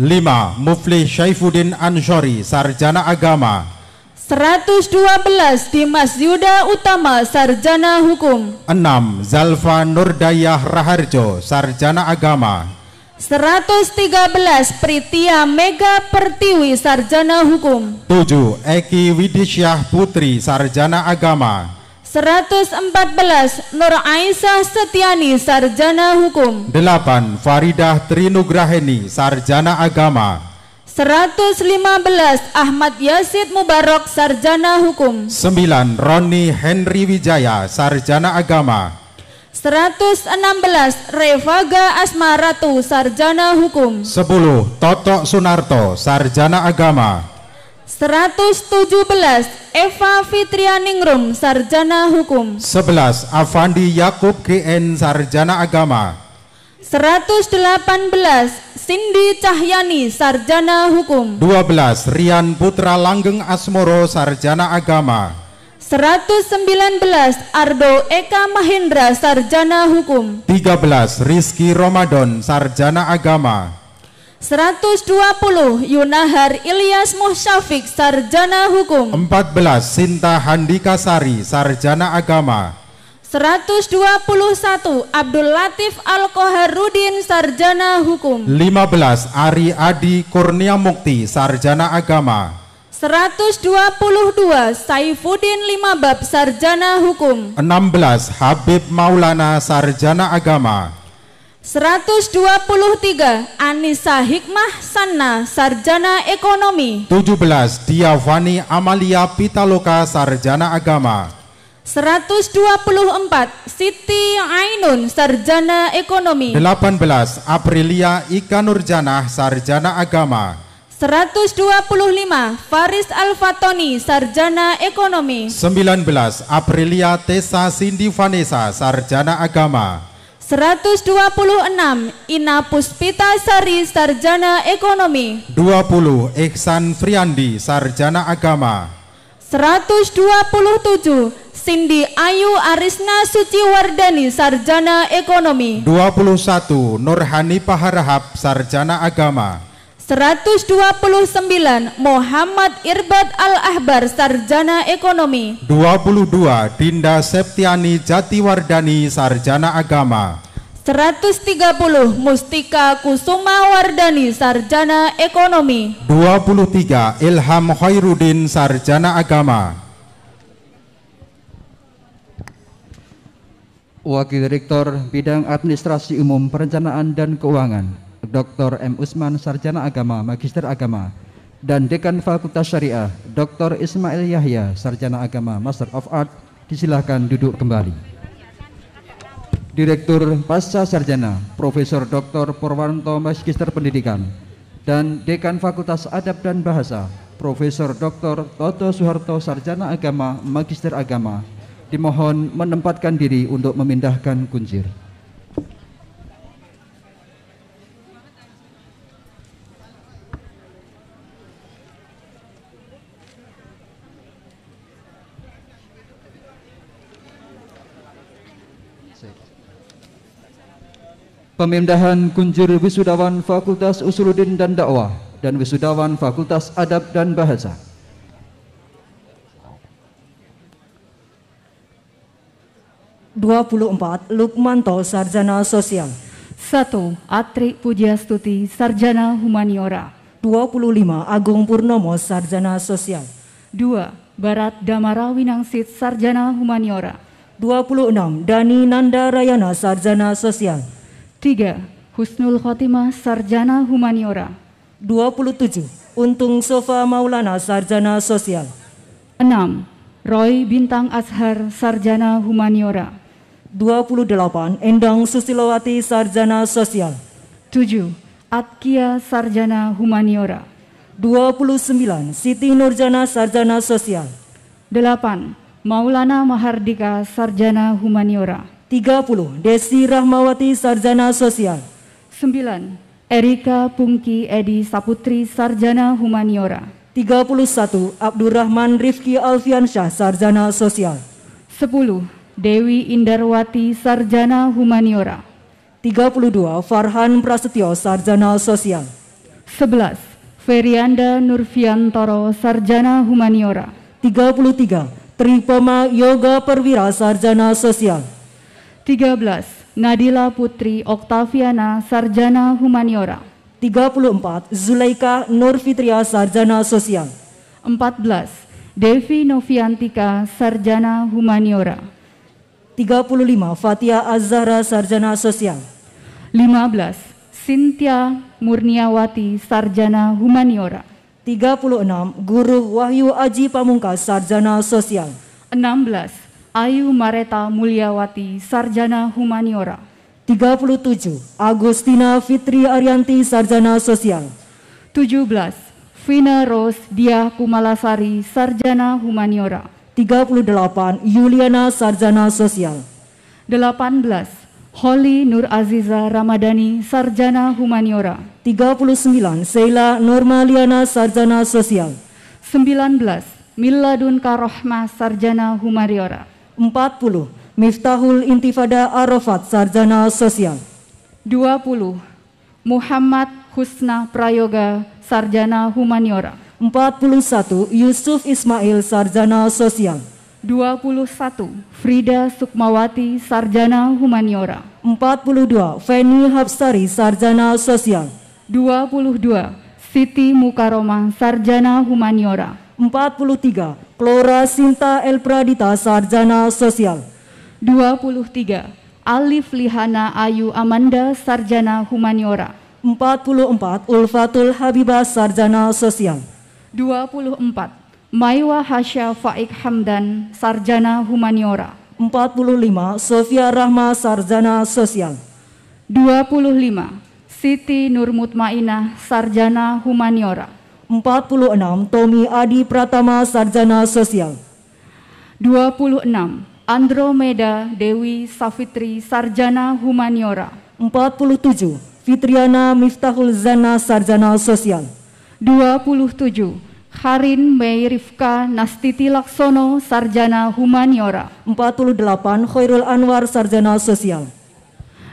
Mufli Syaifuddin Anshori Sarjana Agama 112. Dimas Yuda Utama Sarjana Hukum 6. Zalfa Nurdayah Raharjo Sarjana Agama 113 Pritia Mega Pertiwi Sarjana Hukum 7 Eki Widisyah Putri Sarjana Agama 114 Nur Aisyah Setiani Sarjana Hukum 8 Faridah Trinugraheni Sarjana Agama 115 Ahmad Yasid Mubarok Sarjana Hukum 9 Roni Henry Wijaya Sarjana Agama 116 Revaga Asmaratu Sarjana Hukum 10 Toto Sunarto Sarjana Agama 117 Eva Fitrianingrum Sarjana Hukum 11 Avandi Yakub KN Sarjana Agama 118 Cindy Cahyani Sarjana Hukum 12 Rian Putra Langgeng Asmoro Sarjana Agama 119 Ardo Eka Mahendra Sarjana Hukum 13 Rizky Ramadan Sarjana Agama 120 Yunahar Ilyas Muhsyafiq Sarjana Hukum 14 Sinta Handika Sari Sarjana Agama 121 Abdul Latif Alkoharudin Sarjana Hukum 15 Ari Adi Kurnia Mukti Sarjana Agama 122 Saifuddin Bab Sarjana Hukum 16 Habib Maulana Sarjana Agama 123 Anissa Hikmah Sanna Sarjana Ekonomi 17 Diavani Amalia Pitaloka Sarjana Agama 124 Siti Ainun Sarjana Ekonomi 18 Aprilia Ika Nurjana Sarjana Agama 125 Faris Alfatoni Sarjana Ekonomi 19 Aprilia Tessa Cindy Vanessa Sarjana Agama 126 Ina Puspita Sari Sarjana Ekonomi 20 Iksan Friandi Sarjana Agama 127 Cindy Ayu Arisna Suciwardani Sarjana Ekonomi 21 Nurhani Paharahap Sarjana Agama 129 Muhammad Irbad Al-Ahbar Sarjana Ekonomi 22 Dinda Septiani Jatiwardani Sarjana Agama 130 Mustika Kusuma Wardani Sarjana Ekonomi 23 Ilham Khairuddin Sarjana Agama Wakil Rektor Bidang Administrasi Umum Perencanaan dan Keuangan Dr. M. Usman, Sarjana Agama, Magister Agama, dan Dekan Fakultas Syariah, Dr. Ismail Yahya, Sarjana Agama, Master of Art, disilahkan duduk kembali. Direktur Pasca Sarjana, Profesor Dr. Purwanto Magister Pendidikan, dan Dekan Fakultas Adab dan Bahasa, Profesor Dr. Toto Suharto Sarjana Agama, Magister Agama, dimohon menempatkan diri untuk memindahkan kuncir. Pemindahan Kunjur Wisudawan Fakultas Usuluddin dan Dakwah dan Wisudawan Fakultas Adab dan Bahasa. Dua puluh empat Lukmanto Sarjana Sosial. Satu Atri Pujiastuti Sarjana Humaniora. Dua puluh lima Agung Purnomo Sarjana Sosial Dua Barat Damara Winangsit Sarjana Humaniora Dua puluh enam Dani Nanda Rayana Sarjana Sosial 3. Husnul Khotimah Sarjana Humaniora 27. Untung Sofa Maulana Sarjana Sosial 6. Roy Bintang Ashar Sarjana Humaniora 28. Endang Susilowati Sarjana Sosial 7. Atkia Sarjana Humaniora 29. Siti Nurjana Sarjana Sosial 8. Maulana Mahardika Sarjana Humaniora 30. Desi Rahmawati Sarjana Sosial 9. Erika Pungki Edi Saputri Sarjana Humaniora 31. Abdurrahman Rifki Alfiansyah Sarjana Sosial 10. Dewi Indarwati Sarjana Humaniora 32. Farhan Prasetyo Sarjana Sosial 11. Ferianda Nurfiantoro Sarjana Humaniora 33. Tripoma Yoga Perwira Sarjana Sosial 13. Nadila Putri Oktaviana Sarjana Humaniora 34. Zulaika Nur Sarjana Sosial 14. Devi Noviantika Sarjana Humaniora 35. Fatia Azara Sarjana Sosial 15. Sintia Murniawati Sarjana Humaniora 36. Guru Wahyu Aji Pamungkas Sarjana Sosial 16. Ayu Mareta Mulyawati, Sarjana Humaniora. 37. Agustina Fitri Arianti, Sarjana Sosial. 17. Vina Rose Diah Kumalasari, Sarjana Humaniora. 38. Yuliana Sarjana Sosial. 18. Holly Nur Aziza Ramadhani, Sarjana Humaniora. 39. Sheila Normaliana, Sarjana Sosial. 19. Miladun Karohma, Sarjana Humaniora. 40. Miftahul Intifada Arafat Sarjana Sosial 20. Muhammad Husna Prayoga Sarjana Humaniora 41. Yusuf Ismail Sarjana Sosial 21. Frida Sukmawati Sarjana Humaniora 42. Feni Hapsari Sarjana Sosial 22. Siti Mukaroma Sarjana Humaniora 43. Klora Sinta El Pradita Sarjana Sosial. 23. Alif Lihana Ayu Amanda Sarjana Humaniora. 44. Ulfatul Habibah Sarjana Sosial. 24. Maiwa Hasya Faik Hamdan Sarjana Humaniora. 45. Sofia Rahma Sarjana Sosial. 25. Siti Nurmutmainah Sarjana Humaniora. 46 Tommy Adi Pratama Sarjana Sosial 26 Andromeda Dewi Safitri Sarjana Humaniora 47 Fitriana Miftahul Zana Sarjana Sosial 27 Harin Mei Rifka Nastiti Laksono Sarjana Humaniora 48 Khairul Anwar Sarjana Sosial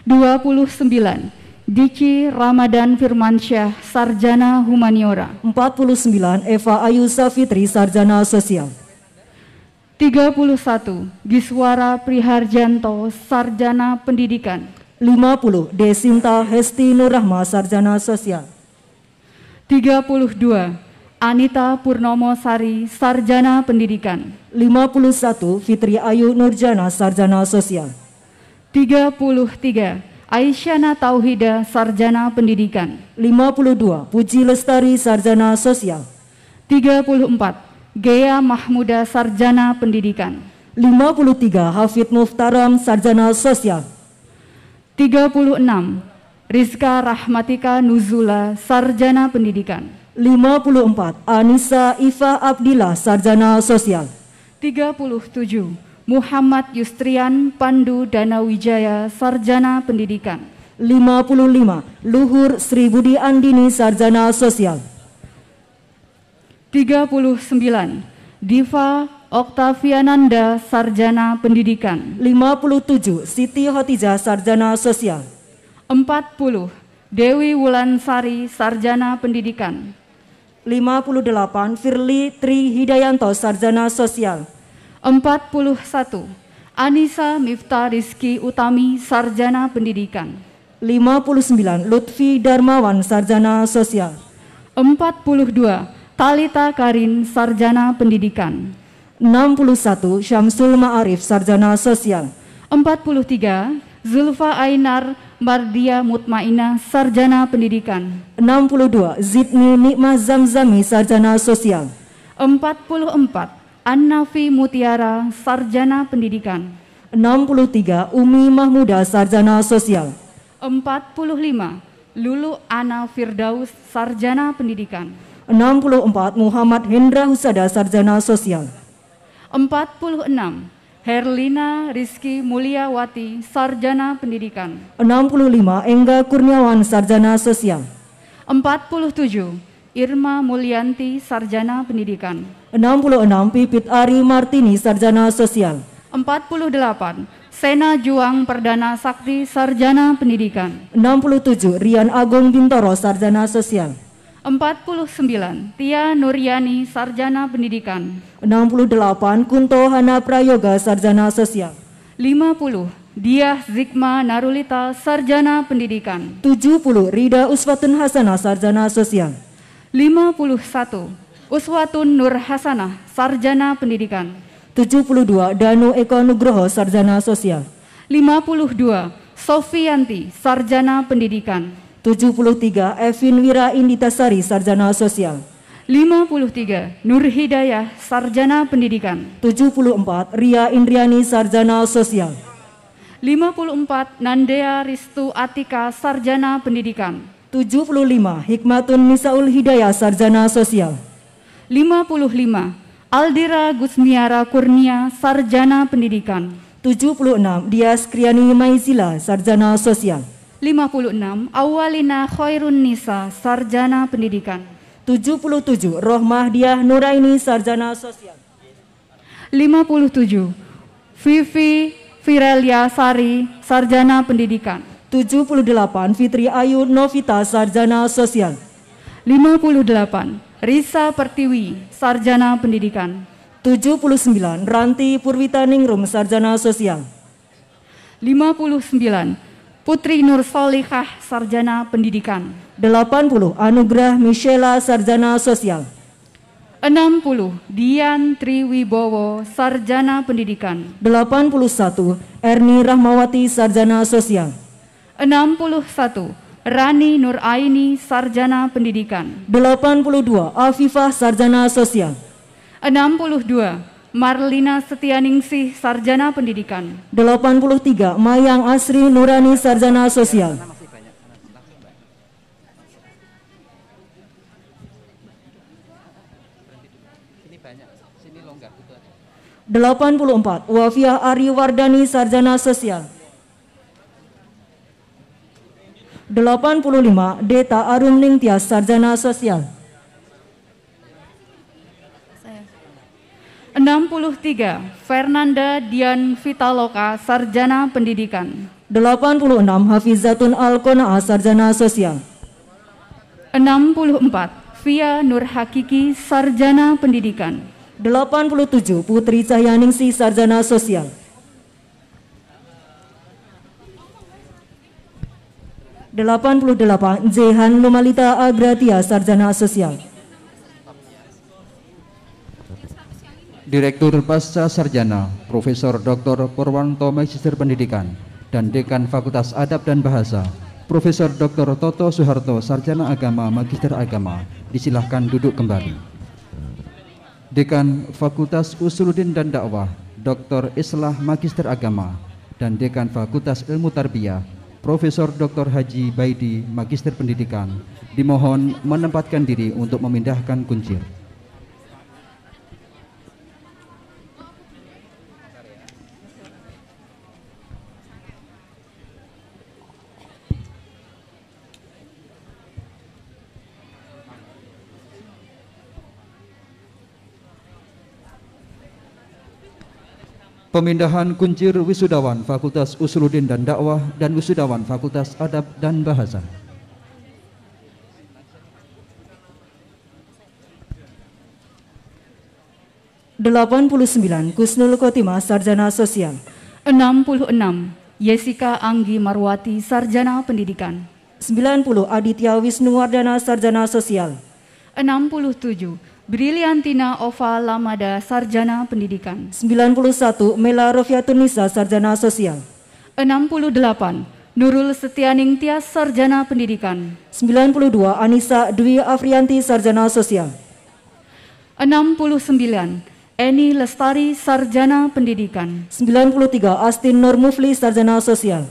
29 Diki Ramadan Firmansyah, Sarjana Humaniora. 49 Eva Ayu Safitri, Sarjana Sosial. 31 Giswara Priharjanto, Sarjana Pendidikan. 50 Desinta Hesti Nurahma, Sarjana Sosial. 32 Anita Purnomo Sari, Sarjana Pendidikan. 51 Fitri Ayu Nurjana, Sarjana Sosial. 33 Aisyana Tauhida, Sarjana Pendidikan. 52. Puji Lestari, Sarjana Sosial. 34. Gea Mahmuda, Sarjana Pendidikan. 53. Hafid Muftaram, Sarjana Sosial. 36. Rizka Rahmatika Nuzula, Sarjana Pendidikan. 54. Anissa Iva Abdillah, Sarjana Sosial. 37. Muhammad Yustrian Pandu Danawijaya, Sarjana Pendidikan. 55. Luhur Sri Budi Andini, Sarjana Sosial. 39. Diva Oktaviananda, Sarjana Pendidikan. 57. Siti Hotija, Sarjana Sosial. 40. Dewi Wulansari, Sarjana Pendidikan. 58. Firly Tri Hidayanto, Sarjana Sosial. 41. Anissa Miftah Rizki Utami Sarjana Pendidikan 59. Lutfi Darmawan Sarjana Sosial 42. Talita Karin Sarjana Pendidikan 61. Syamsul Ma'arif Sarjana Sosial 43. Zulfa Ainar Mardia Mutmaina Sarjana Pendidikan 62. Zidni Nikma Zamzami Sarjana Sosial 44. Annafi Mutiara, Sarjana Pendidikan. 63. Umi Mahmuda, Sarjana Sosial. 45. Lulu Ana Firdaus, Sarjana Pendidikan. 64. Muhammad Hendra Husada, Sarjana Sosial. 46. Herlina Rizki Mulyawati, Sarjana Pendidikan. 65. Engga Kurniawan, Sarjana Sosial. 47. Irma Mulyanti, Sarjana Pendidikan. 66 Pipit Ari Martini Sarjana Sosial 48 Sena Juang Perdana Sakti Sarjana Pendidikan 67 Rian Agung Bintoro Sarjana Sosial 49 Tia Nuriani Sarjana Pendidikan 68 Kunto Hana Prayoga Sarjana Sosial 50 Diah Zikma Narulita Sarjana Pendidikan 70 Rida Uswatun Hasanah Sarjana Sosial 51 Uswatun Nur Hasanah, Sarjana Pendidikan. 72 Danu Eko Nugroho, Sarjana Sosial. 52 Sofianti, Sarjana Pendidikan. 73 Evin Wira Inditasari, Sarjana Sosial. 53 Nur Hidayah, Sarjana Pendidikan. 74 Ria Indriani, Sarjana Sosial. 54 Nandea Ristu Atika, Sarjana Pendidikan. 75 Hikmatun Nisaul Hidayah, Sarjana Sosial. 55. Aldira Gusmiara Kurnia, Sarjana Pendidikan. 76. Dias Kriani Maizila, Sarjana Sosial. 56. Awalina Khairun Nisa, Sarjana Pendidikan. 77. Diah Nuraini, Sarjana Sosial. 57. Vivi Virelia Sari, Sarjana Pendidikan. 78. Fitri Ayu Novita, Sarjana Sosial. 58. Risa Pertiwi, Sarjana Pendidikan. 79. Ranti Ningrum, Sarjana Sosial. 59. Putri Nur Solihah, Sarjana Pendidikan. 80. Anugrah Michela, Sarjana Sosial. 60. Dian Triwibowo, Sarjana Pendidikan. 81. Erni Rahmawati, Sarjana Sosial. 61. Rani Nuraini Sarjana Pendidikan 82 Afifah Sarjana Sosial 62 Marlina Setianingsih Sarjana Pendidikan 83 Mayang Asri Nurani Sarjana Sosial 84 Wafiah Ari Sarjana Sosial. 85 Deta Arumning Tias Sarjana Sosial 63 Fernanda Dian Vitaloka Sarjana Pendidikan 86 Hafizatun Alkona Sarjana Sosial 64 Via Nur Hakiki Sarjana Pendidikan 87 Putri Cahyaningsi Sarjana Sosial 88 Jehan Lumalita Agratia Sarjana Sosial Direktur Pasca Sarjana Profesor Dr. Purwanto Magister Pendidikan dan Dekan Fakultas Adab dan Bahasa Profesor Dr. Toto Soeharto Sarjana Agama Magister Agama disilahkan duduk kembali Dekan Fakultas Usuludin dan Dakwah Dr. Islah Magister Agama dan Dekan Fakultas Ilmu Tarbiyah Profesor Dr. Haji Baidi, Magister Pendidikan, dimohon menempatkan diri untuk memindahkan kuncir. Pemindahan kuncir wisudawan Fakultas Usuluddin dan Dakwah dan wisudawan Fakultas Adab dan Bahasa. Delapan puluh sembilan Kusnul Kotima Sarjana Sosial. Enam puluh enam Yesika Anggi Marwati Sarjana Pendidikan. Sembilan puluh Aditya Wisnuwardana Sarjana Sosial. Enam puluh tujuh Briliantina Ova Lamada, Sarjana Pendidikan. 91, Mela Rofiatunisa, Sarjana Sosial. 68, Nurul Setianing Tias, Sarjana Pendidikan. 92, Anissa Dwi Afrianti, Sarjana Sosial. 69, Eni Lestari, Sarjana Pendidikan. 93, Astin Nur Mufli, Sarjana Sosial.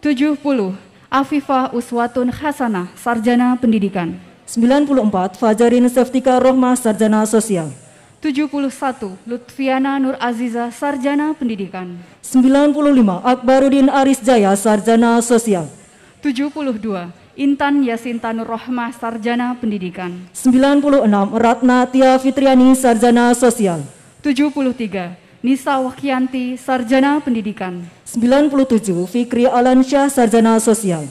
70, Afifah Uswatun Hasanah, Sarjana Pendidikan. 94 Fajarin Seftika Rohma Sarjana Sosial 71 Lutfiana Nur Aziza Sarjana Pendidikan 95 Akbarudin Aris Jaya Sarjana Sosial 72 Intan Yasinta Nur Rohma Sarjana Pendidikan 96 Ratna Tia Fitriani Sarjana Sosial 73 Nisa Wakyanti Sarjana Pendidikan 97 Fikri Alansyah Sarjana Sosial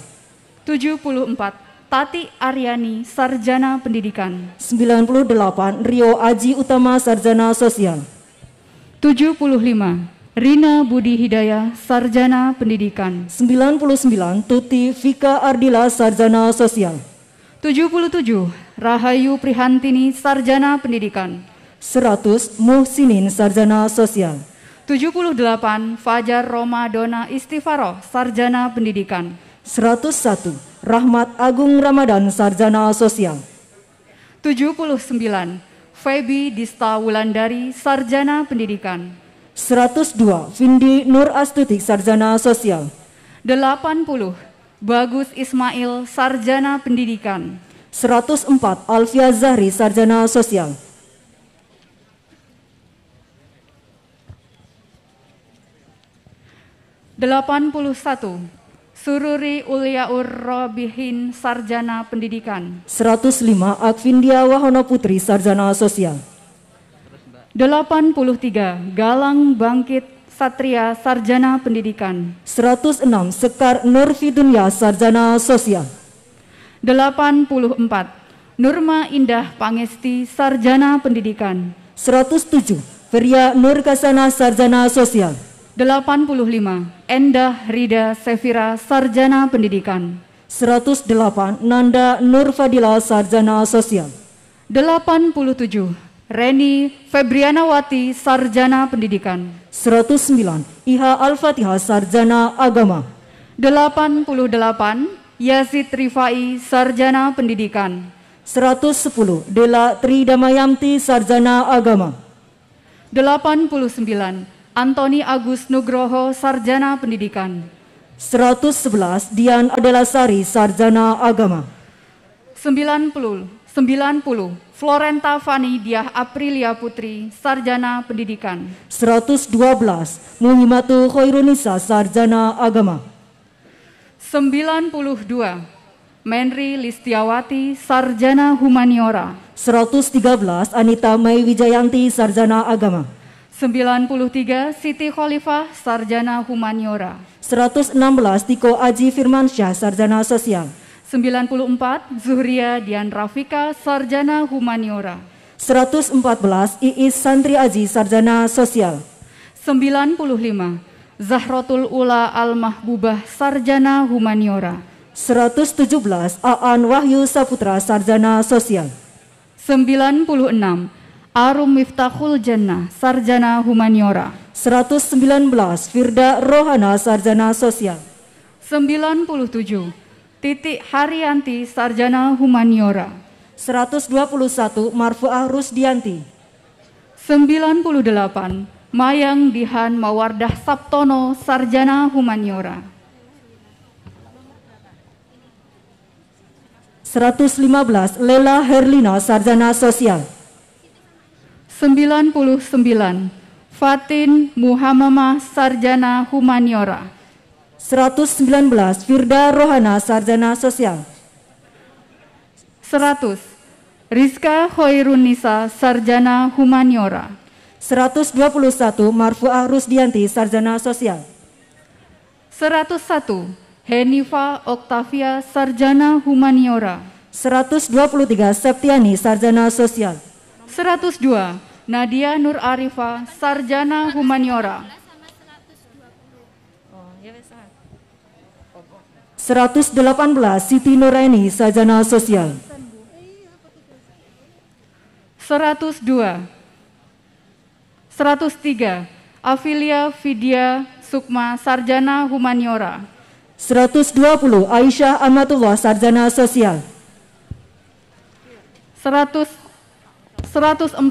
74 Tati Aryani, Sarjana Pendidikan. 98, Rio Aji Utama, Sarjana Sosial. 75, Rina Budi Hidayah, Sarjana Pendidikan. 99, Tuti Fika Ardila, Sarjana Sosial. 77, Rahayu Prihantini, Sarjana Pendidikan. 100, Muhsinin, Sarjana Sosial. 78, Fajar Romadona Istifaro, Sarjana Pendidikan. 101, Rahmat Agung Ramadan Sarjana Sosial. 79. Febi Dista Wulandari Sarjana Pendidikan. 102. Vindi Nur Astuti Sarjana Sosial. 80. Bagus Ismail Sarjana Pendidikan. 104. Alfia Zahri Sarjana Sosial. 81. Sururi Ulia Urrobihin Sarjana Pendidikan 105 Advindia Wahono Putri Sarjana Sosial 83 Galang Bangkit Satria Sarjana Pendidikan 106 Sekar Nur Fidunya Sarjana Sosial 84 Nurma Indah Pangesti Sarjana Pendidikan 107 Feria Nur Kasana Sarjana Sosial 85 Endah Rida Sefira Sarjana Pendidikan 108 Nanda Nur Fadila Sarjana Sosial 87 Reni Wati Sarjana Pendidikan 109 Iha Al-Fatihah Sarjana Agama 88 Yazid Rifai Sarjana Pendidikan 110 Dela Tridamayanti Sarjana Agama 89 Antoni Agus Nugroho, Sarjana Pendidikan. 111 Dian Adelasari, Sarjana Agama. 90 90 Florenta Fani Diah Aprilia Putri, Sarjana Pendidikan. 112 Muhimatu Khairunisa, Sarjana Agama. 92 Menri Listiawati, Sarjana Humaniora. 113 Anita Mai Wijayanti, Sarjana Agama. 93 Siti Khalifah Sarjana Humaniora 116 Tiko Aji Firmansyah Sarjana Sosial 94 Zuhria Dian Rafika Sarjana Humaniora 114 Iis Santri Aji Sarjana Sosial 95 Zahrotul Ula Al-Mahbubah Sarjana Humaniora 117 Aan Wahyu Saputra Sarjana Sosial 96 Arum Miftahul Jannah, Sarjana Humaniora. 119 Firda Rohana, Sarjana Sosial. 97 Titik Haryanti, Sarjana Humaniora. 121 Marfuah Rusdianti. 98 Mayang Dihan Mawardah Sabtono, Sarjana Humaniora. 115 Lela Herlina Sarjana Sosial 99 Fatin Muhammama Sarjana Humaniora 119 Firda Rohana Sarjana Sosial 100 Rizka Hoirunisa Sarjana Humaniora 121 Marfuah Rusdianti Sarjana Sosial 101 Henifa Oktavia Sarjana Humaniora 123 Septiani Sarjana Sosial 102 Nadia Nur Arifa Sarjana Humaniora 118 Siti Nuraini Sarjana Sosial 102 103 Afilia Vidya Sukma Sarjana Humaniora 120 Aisyah Amatullah Sarjana Sosial 100 104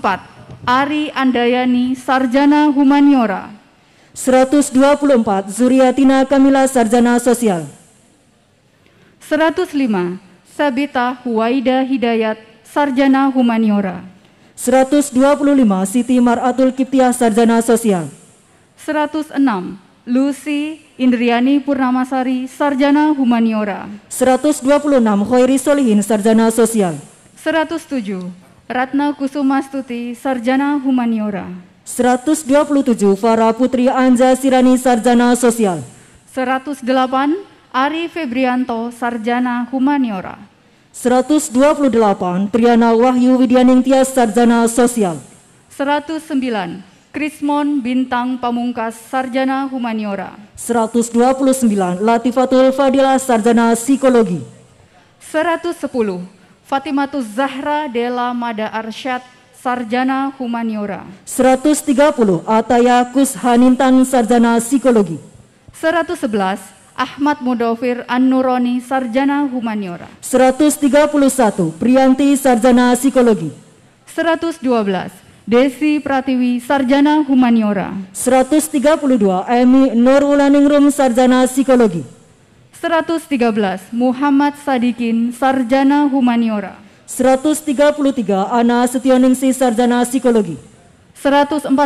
Ari Andayani Sarjana Humaniora 124 Zuriatina Kamila Sarjana Sosial 105 Sabita Huwaida Hidayat Sarjana Humaniora 125 Siti Maratul Kiptia Sarjana Sosial 106 Lucy Indriani Purnamasari Sarjana Humaniora 126 Khairi Solihin Sarjana Sosial 107 Ratna Kusuma Stuti, Sarjana Humaniora. 127 Farah Putri Anja Sirani Sarjana Sosial. 108 Ari Febrianto Sarjana Humaniora. 128 Triana Wahyu Tias Sarjana Sosial. 109 Krismon Bintang Pamungkas Sarjana Humaniora. 129 Latifatul Fadila Sarjana Psikologi. 110 Fatimatu Zahra Dela Mada Arsyad Sarjana Humaniora 130 Ataya Hanintan Sarjana Psikologi 111 Ahmad Mudofir Anuroni Sarjana Humaniora 131 Priyanti Sarjana Psikologi 112 Desi Pratiwi, Sarjana Humaniora. 132, Emi Nurulaningrum Sarjana Psikologi. 113 Muhammad Sadikin Sarjana Humaniora 133 Ana Setioningsi Sarjana Psikologi 114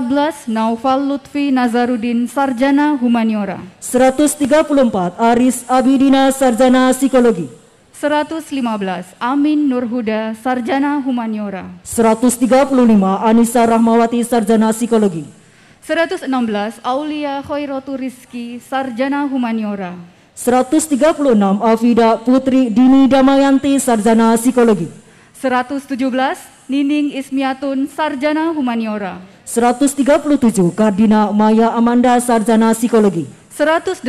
Naufal Lutfi Nazarudin Sarjana Humaniora 134 Aris Abidina Sarjana Psikologi 115 Amin Nurhuda Sarjana Humaniora 135 Anissa Rahmawati Sarjana Psikologi 116 Aulia Khairatu Rizki Sarjana Humaniora 136 Afida Putri Dini Damayanti Sarjana Psikologi 117 Nining Ismiatun Sarjana Humaniora 137 Kardina Maya Amanda Sarjana Psikologi 118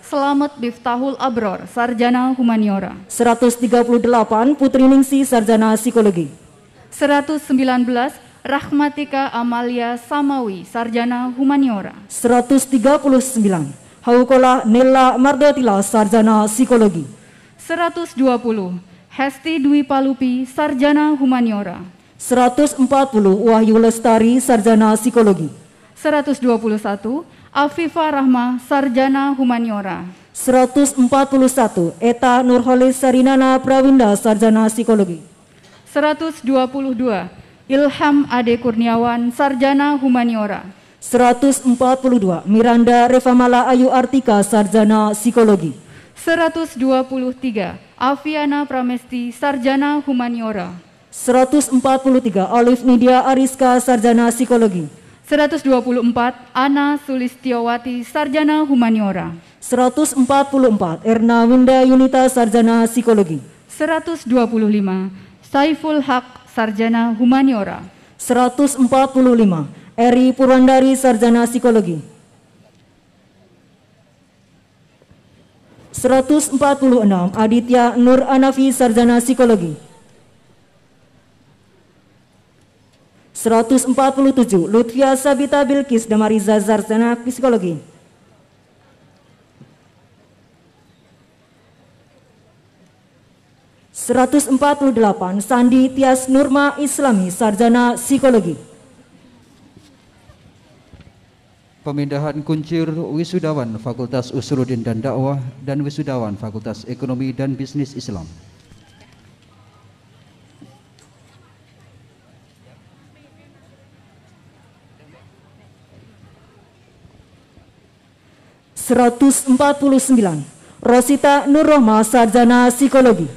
Selamat Biftahul Abror Sarjana Humaniora 138 Putri Ningsi Sarjana Psikologi 119 Rahmatika Amalia Samawi, Sarjana Humaniora. 139. Haukola Nella Mardotila Sarjana Psikologi 120 Hesti Dwi Palupi Sarjana Humaniora 140 Wahyu Lestari Sarjana Psikologi 121 Afifa Rahma Sarjana Humaniora 141 Eta Nurholis Sarinana Prawinda Sarjana Psikologi 122 Ilham Ade Kurniawan Sarjana Humaniora 142 Miranda Revamala Ayu Artika Sarjana Psikologi 123 Aviana Pramesti Sarjana Humaniora 143 Olive Nidia Ariska Sarjana Psikologi 124 Ana Sulistiyawati Sarjana Humaniora 144 Erna Winda Yunita Sarjana Psikologi 125 Saiful Hak Sarjana Humaniora 145 Eri Purwandari, Sarjana Psikologi. 146 Aditya Nur Anafi, Sarjana Psikologi. 147 Lutfia Sabita Bilkis Damariza Sarjana Psikologi. 148 Sandi Tias Nurma Islami Sarjana Psikologi pemindahan kuncir wisudawan Fakultas Usuluddin dan Dakwah dan wisudawan Fakultas Ekonomi dan Bisnis Islam. Seratus empat puluh sembilan Rosita Nurrahma Sarjana Psikologi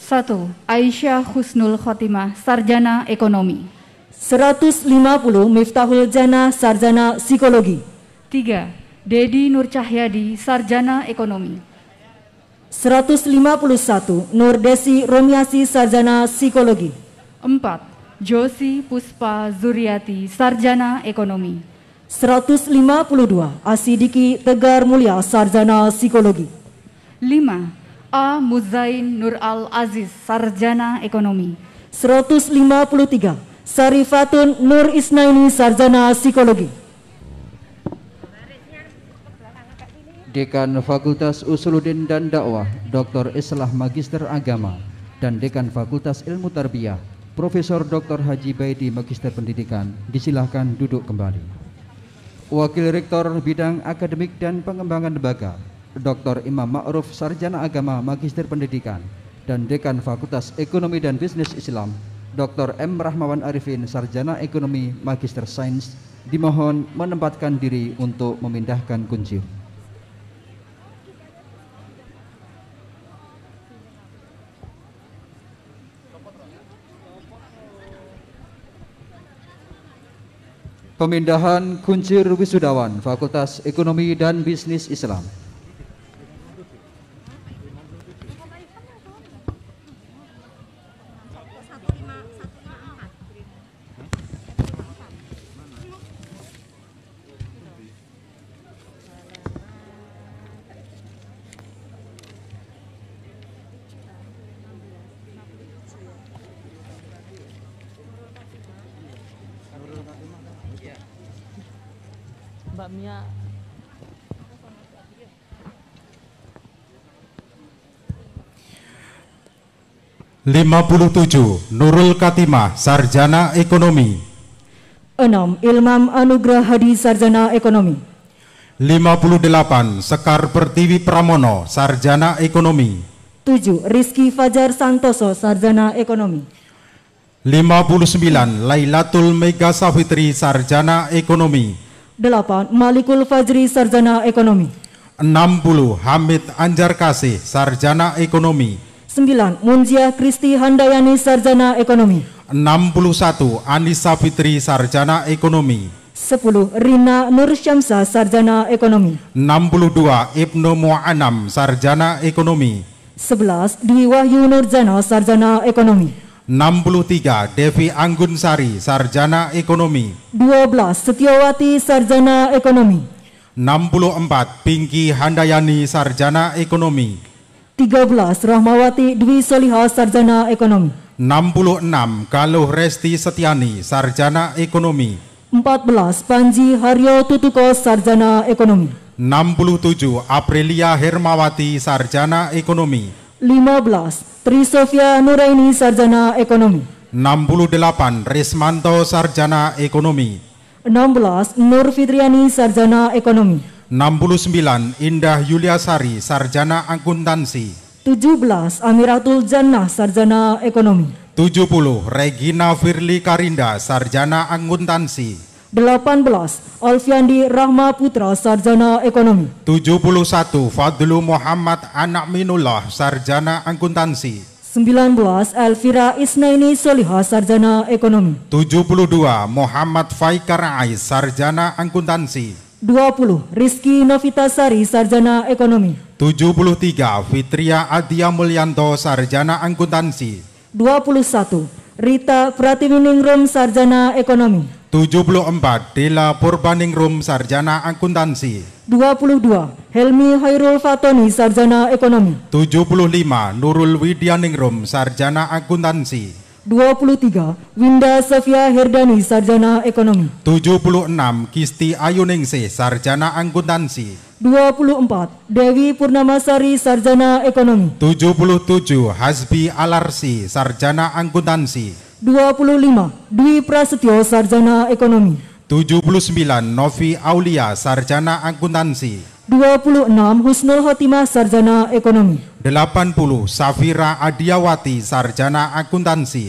1. Aisyah Husnul Khotimah Sarjana Ekonomi 150 Miftahul Jana Sarjana Psikologi 3. Dedi Nur Cahyadi Sarjana Ekonomi 151 Nur Desi Romiasi Sarjana Psikologi 4. Josi Puspa Zuriati Sarjana Ekonomi 152 Asidiki Tegar Mulia Sarjana Psikologi 5. A Muzain Nur Al Aziz Sarjana Ekonomi 153 Sarifatun Nur Isnaini Sarjana Psikologi Dekan Fakultas Usuludin dan Dakwah Dr. Islah Magister Agama dan Dekan Fakultas Ilmu Tarbiyah Profesor Dr. Haji Baidi Magister Pendidikan disilahkan duduk kembali Wakil Rektor Bidang Akademik dan Pengembangan Lembaga Dr. Imam Ma'ruf Sarjana Agama Magister Pendidikan dan Dekan Fakultas Ekonomi dan Bisnis Islam Dr. M. Rahmawan Arifin, Sarjana Ekonomi, Magister Sains, dimohon menempatkan diri untuk memindahkan kunci. Pemindahan kuncir wisudawan Fakultas Ekonomi dan Bisnis Islam. 57 Nurul Katimah Sarjana Ekonomi 6 Ilmam Anugrah Hadi Sarjana Ekonomi 58 Sekar Pertiwi Pramono Sarjana Ekonomi 7 Rizky Fajar Santoso Sarjana Ekonomi 59 Lailatul Mega Safitri Sarjana Ekonomi 8 Malikul Fajri Sarjana Ekonomi 60 Hamid Anjar Kasih Sarjana Ekonomi 9. Munzia Kristi Handayani Sarjana Ekonomi 61. Anissa Fitri Sarjana Ekonomi 10. Rina Nur Syamsa Sarjana Ekonomi 62. Ibnu Mu'anam Sarjana Ekonomi 11. Dwi Wahyu Nurjana Sarjana Ekonomi 63. Devi Anggun Sari Sarjana Ekonomi 12. Setiawati Sarjana Ekonomi 64. Pinky Handayani Sarjana Ekonomi 13 Rahmawati Dwi Solihah Sarjana Ekonomi 66 Galuh Resti Setiani Sarjana Ekonomi 14 Panji Haryo Tutuko Sarjana Ekonomi 67 Aprilia Hermawati Sarjana Ekonomi 15 Tri Sofia Nuraini Sarjana Ekonomi 68 Rismanto Sarjana Ekonomi 16 Nur Fitriani Sarjana Ekonomi 69 Indah Yuliasari Sarjana Akuntansi 17 Amiratul Jannah Sarjana Ekonomi 70 Regina Firly Karinda Sarjana Akuntansi 18 Alfiandi Rahma Putra Sarjana Ekonomi 71 Fadlu Muhammad Anak Minullah Sarjana Akuntansi 19 Elvira Isnaini Solihah Sarjana Ekonomi 72 Muhammad Faikar Ais Sarjana Akuntansi 20. Rizky Novitasari, Sarjana Ekonomi. 73. Fitria Adia Mulyanto, Sarjana Angkutansi. 21. Rita Pratiwiningrum, Sarjana Ekonomi. 74. Dela Purbaningrum, Sarjana Akuntansi. 22. Helmi Hairul Fatoni, Sarjana Ekonomi. 75. Nurul Widyaningrum, Sarjana Akuntansi. 23 Winda Sofia Herdani Sarjana Ekonomi 76 Kisti Ayuningsih Sarjana Angkutansi 24 Dewi Purnamasari Sarjana Ekonomi 77 Hasbi Alarsi Sarjana Angkutansi 25 Dwi Prasetyo Sarjana Ekonomi 79 Novi Aulia Sarjana Angkutansi 26 Husnul Khotimah Sarjana Ekonomi 80 Safira Adiawati Sarjana Akuntansi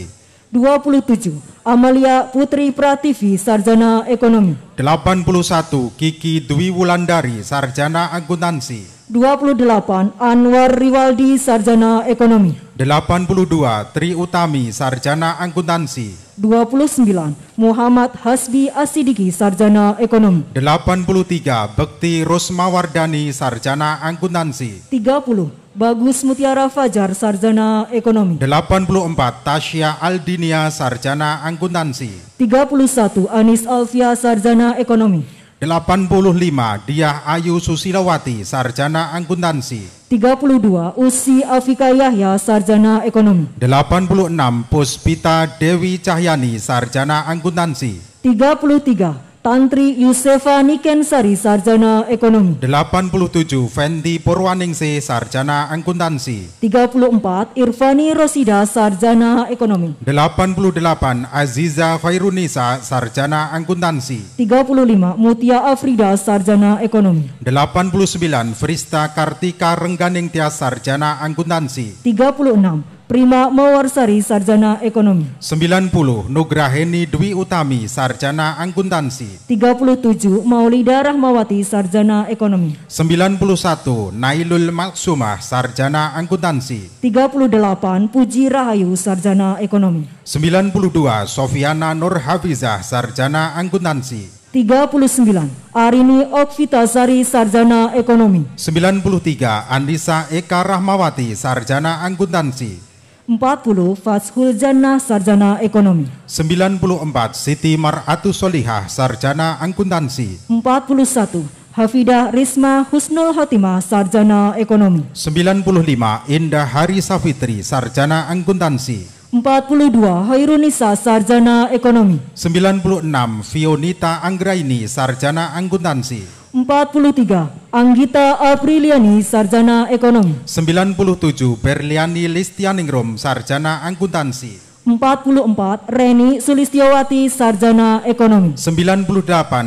27 Amalia Putri Prativi Sarjana Ekonomi 81 Kiki Dwi Wulandari Sarjana Akuntansi 28 Anwar Riwaldi Sarjana Ekonomi 82 Tri Utami Sarjana Akuntansi 29 Muhammad Hasbi Asidiki Sarjana Ekonomi 83 Bekti Rusmawardani Sarjana tiga 30 Bagus Mutiara Fajar Sarjana Ekonomi 84 Tasya Aldinia Sarjana puluh 31 Anis Alfia Sarjana Ekonomi 85 Diah Ayu Susilawati sarjana Angkuntansi 32 Usi Afika Yahya sarjana ekonomi 86 Puspita Dewi Cahyani sarjana puluh 33 Tantri Yusefa Nikensari Sarjana Ekonomi 87 Fendi Purwaningsi Sarjana Angkuntansi 34 Irfani Rosida Sarjana Ekonomi 88 Aziza Fairunisa Sarjana Angkuntansi 35 Mutia Afrida Sarjana Ekonomi 89 Frista Kartika Rengganing Tias Sarjana Angkuntansi 36 Prima Mawarsari Sarjana Ekonomi 90 Nugraheni Dwi Utami Sarjana Angkuntansi 37 Maulida Rahmawati Sarjana Ekonomi 91 Nailul Maksumah Sarjana Angkuntansi 38 Puji Rahayu Sarjana Ekonomi 92 Sofiana Nur Hafizah Sarjana Angkuntansi 39 Arini Okvitasari Sarjana Ekonomi 93 Andisa Eka Rahmawati Sarjana Angkuntansi 40 Fashul Jannah Sarjana Ekonomi 94 Siti Mar'atu Solihah Sarjana puluh 41 Hafidah Risma Husnul Hatimah Sarjana Ekonomi 95 Indah Hari Safitri Sarjana puluh 42 Hairunisa Sarjana Ekonomi 96 Fionita Anggraini Sarjana Angkuntansi 43 Anggita Apriliani Sarjana Ekonomi 97 Berliani Listianingrum Sarjana puluh 44 Reni Sulistiyawati Sarjana Ekonomi 98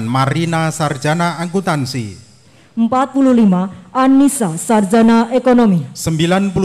Marina Sarjana puluh 45 Anissa Sarjana Ekonomi 99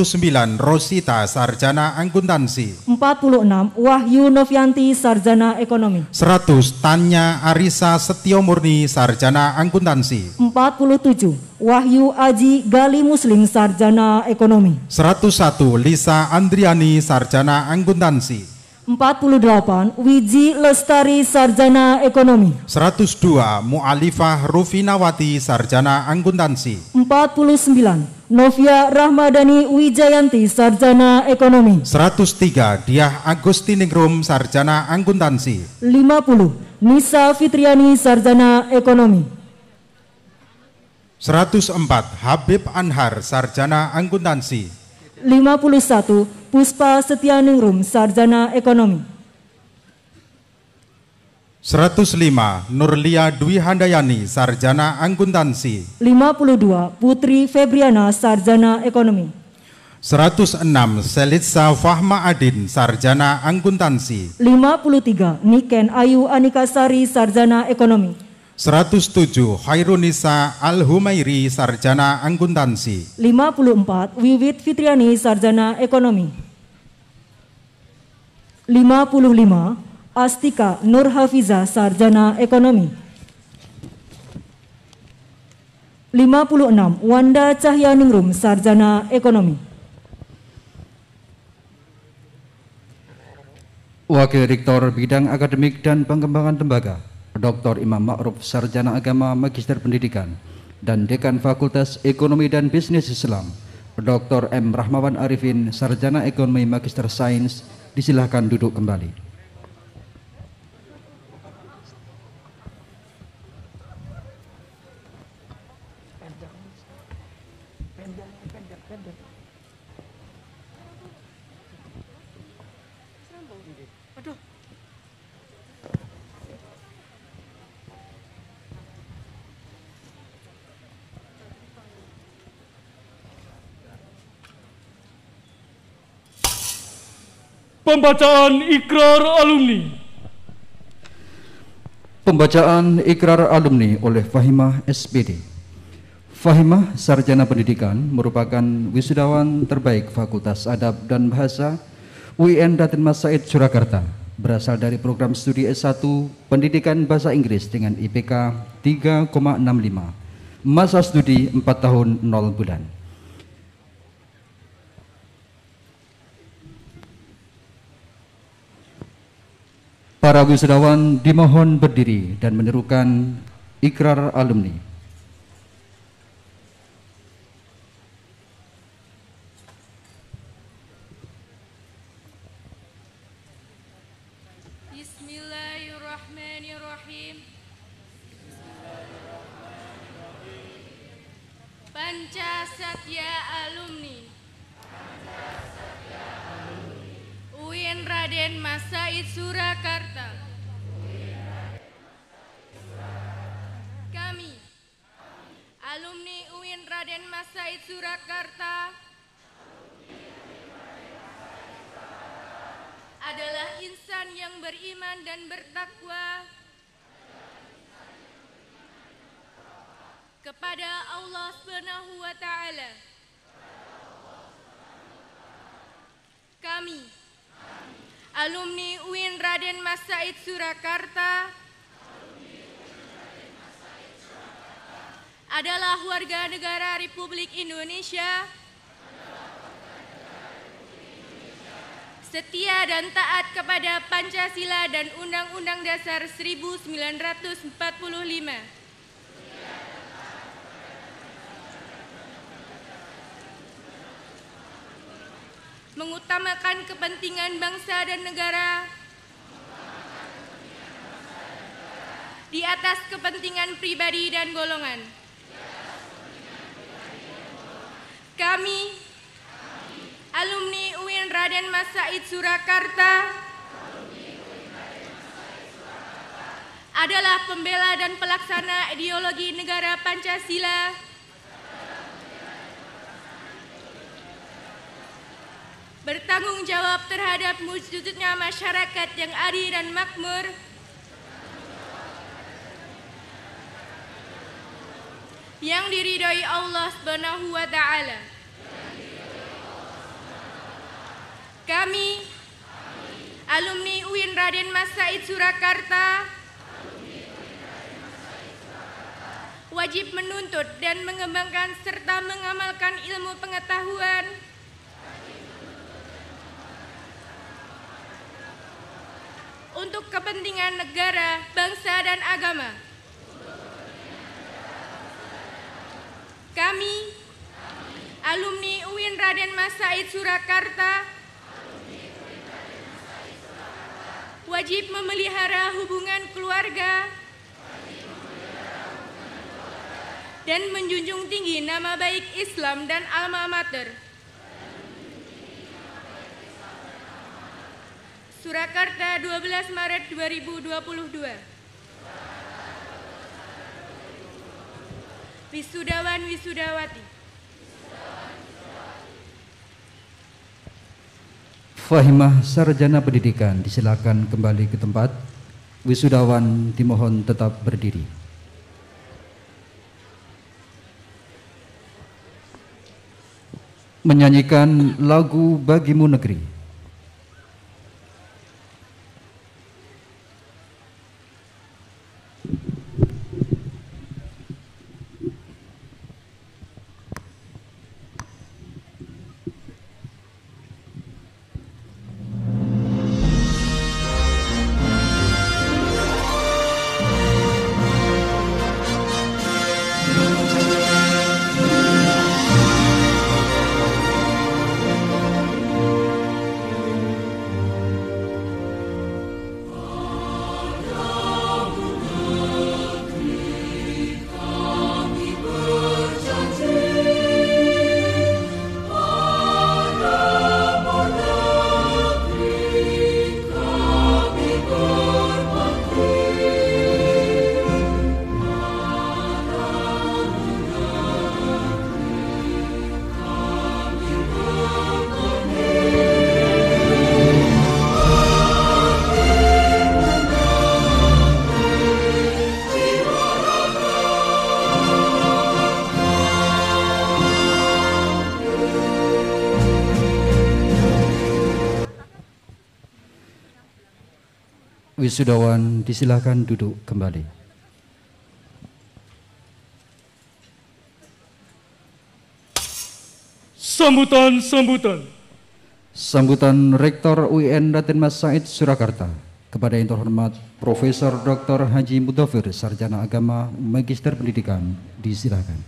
Rosita Sarjana Angkuntansi 46 Wahyu Novianti Sarjana Ekonomi 100 Tanya Arisa Setiomurni Sarjana Angkuntansi 47 Wahyu Aji Gali Muslim Sarjana Ekonomi 101 Lisa Andriani Sarjana Angkuntansi 48 Wiji Lestari Sarjana Ekonomi 102 Mu'alifah Rufinawati Sarjana Angkuntansi 49 Novia Rahmadani Wijayanti Sarjana Ekonomi 103 Diah Agustiningrum Sarjana Angkuntansi 50 Nisa Fitriani Sarjana Ekonomi 104 Habib Anhar Sarjana Angkuntansi 51 Puspa Setianingrum Sarjana Ekonomi 105 Nurlia Dwi Handayani Sarjana Akuntansi 52 Putri Febriana Sarjana Ekonomi 106 Selitsa Fahma Adin Sarjana Akuntansi 53 Niken Ayu Anikasari Sarjana Ekonomi 107 Khairunisa Al-Humairi Sarjana puluh 54 Wiwit Fitriani Sarjana Ekonomi 55 Astika Nur Hafiza Sarjana Ekonomi 56 Wanda Cahyaningrum Sarjana Ekonomi Wakil Rektor Bidang Akademik dan Pengembangan Tembaga Dr. Imam Ma'ruf Sarjana Agama Magister Pendidikan dan Dekan Fakultas Ekonomi dan Bisnis Islam Dr. M. Rahmawan Arifin Sarjana Ekonomi Magister Sains disilahkan duduk kembali. Pembacaan Ikrar Alumni Pembacaan Ikrar Alumni oleh Fahimah SPD Fahimah Sarjana Pendidikan merupakan wisudawan terbaik Fakultas Adab dan Bahasa UIN Datin Mas Said Surakarta berasal dari program studi S1 Pendidikan Bahasa Inggris dengan IPK 3,65 masa studi 4 tahun 0 bulan Para wisudawan dimohon berdiri dan menyerukan ikrar alumni. Surakarta adalah insan yang beriman dan bertakwa kepada Allah Subhanahu wa taala. Kami alumni UIN Raden Mas Said Surakarta adalah warga negara Republik Indonesia setia dan taat kepada Pancasila dan Undang-Undang Dasar 1945. Mengutamakan kepentingan bangsa dan negara di atas kepentingan pribadi dan golongan. Kami, alumni UIN Raden Mas Said Surakarta, adalah pembela dan pelaksana ideologi negara Pancasila. Bertanggung jawab terhadap wujudnya masyarakat yang adil dan makmur. yang diridai Allah Subhanahu wa taala. Kami alumni UIN Raden Mas Said Surakarta wajib menuntut dan mengembangkan serta mengamalkan ilmu pengetahuan untuk kepentingan negara, bangsa, dan agama. Kami, Kami. alumni UIN Raden Mas Said Surakarta, wajib memelihara hubungan keluarga, dan menjunjung tinggi nama baik Islam dan alma mater. Surakarta 12 Maret 2022 Wisudawan Wisudawati. Fahimah Sarjana Pendidikan disilakan kembali ke tempat. Wisudawan dimohon tetap berdiri. Menyanyikan lagu Bagimu Negeri. Sudawan disilahkan duduk kembali. Sambutan-sambutan. Sambutan Rektor UIN Raden Mas Said Surakarta kepada yang terhormat Profesor Dr. Haji Mudafir Sarjana Agama Magister Pendidikan disilahkan.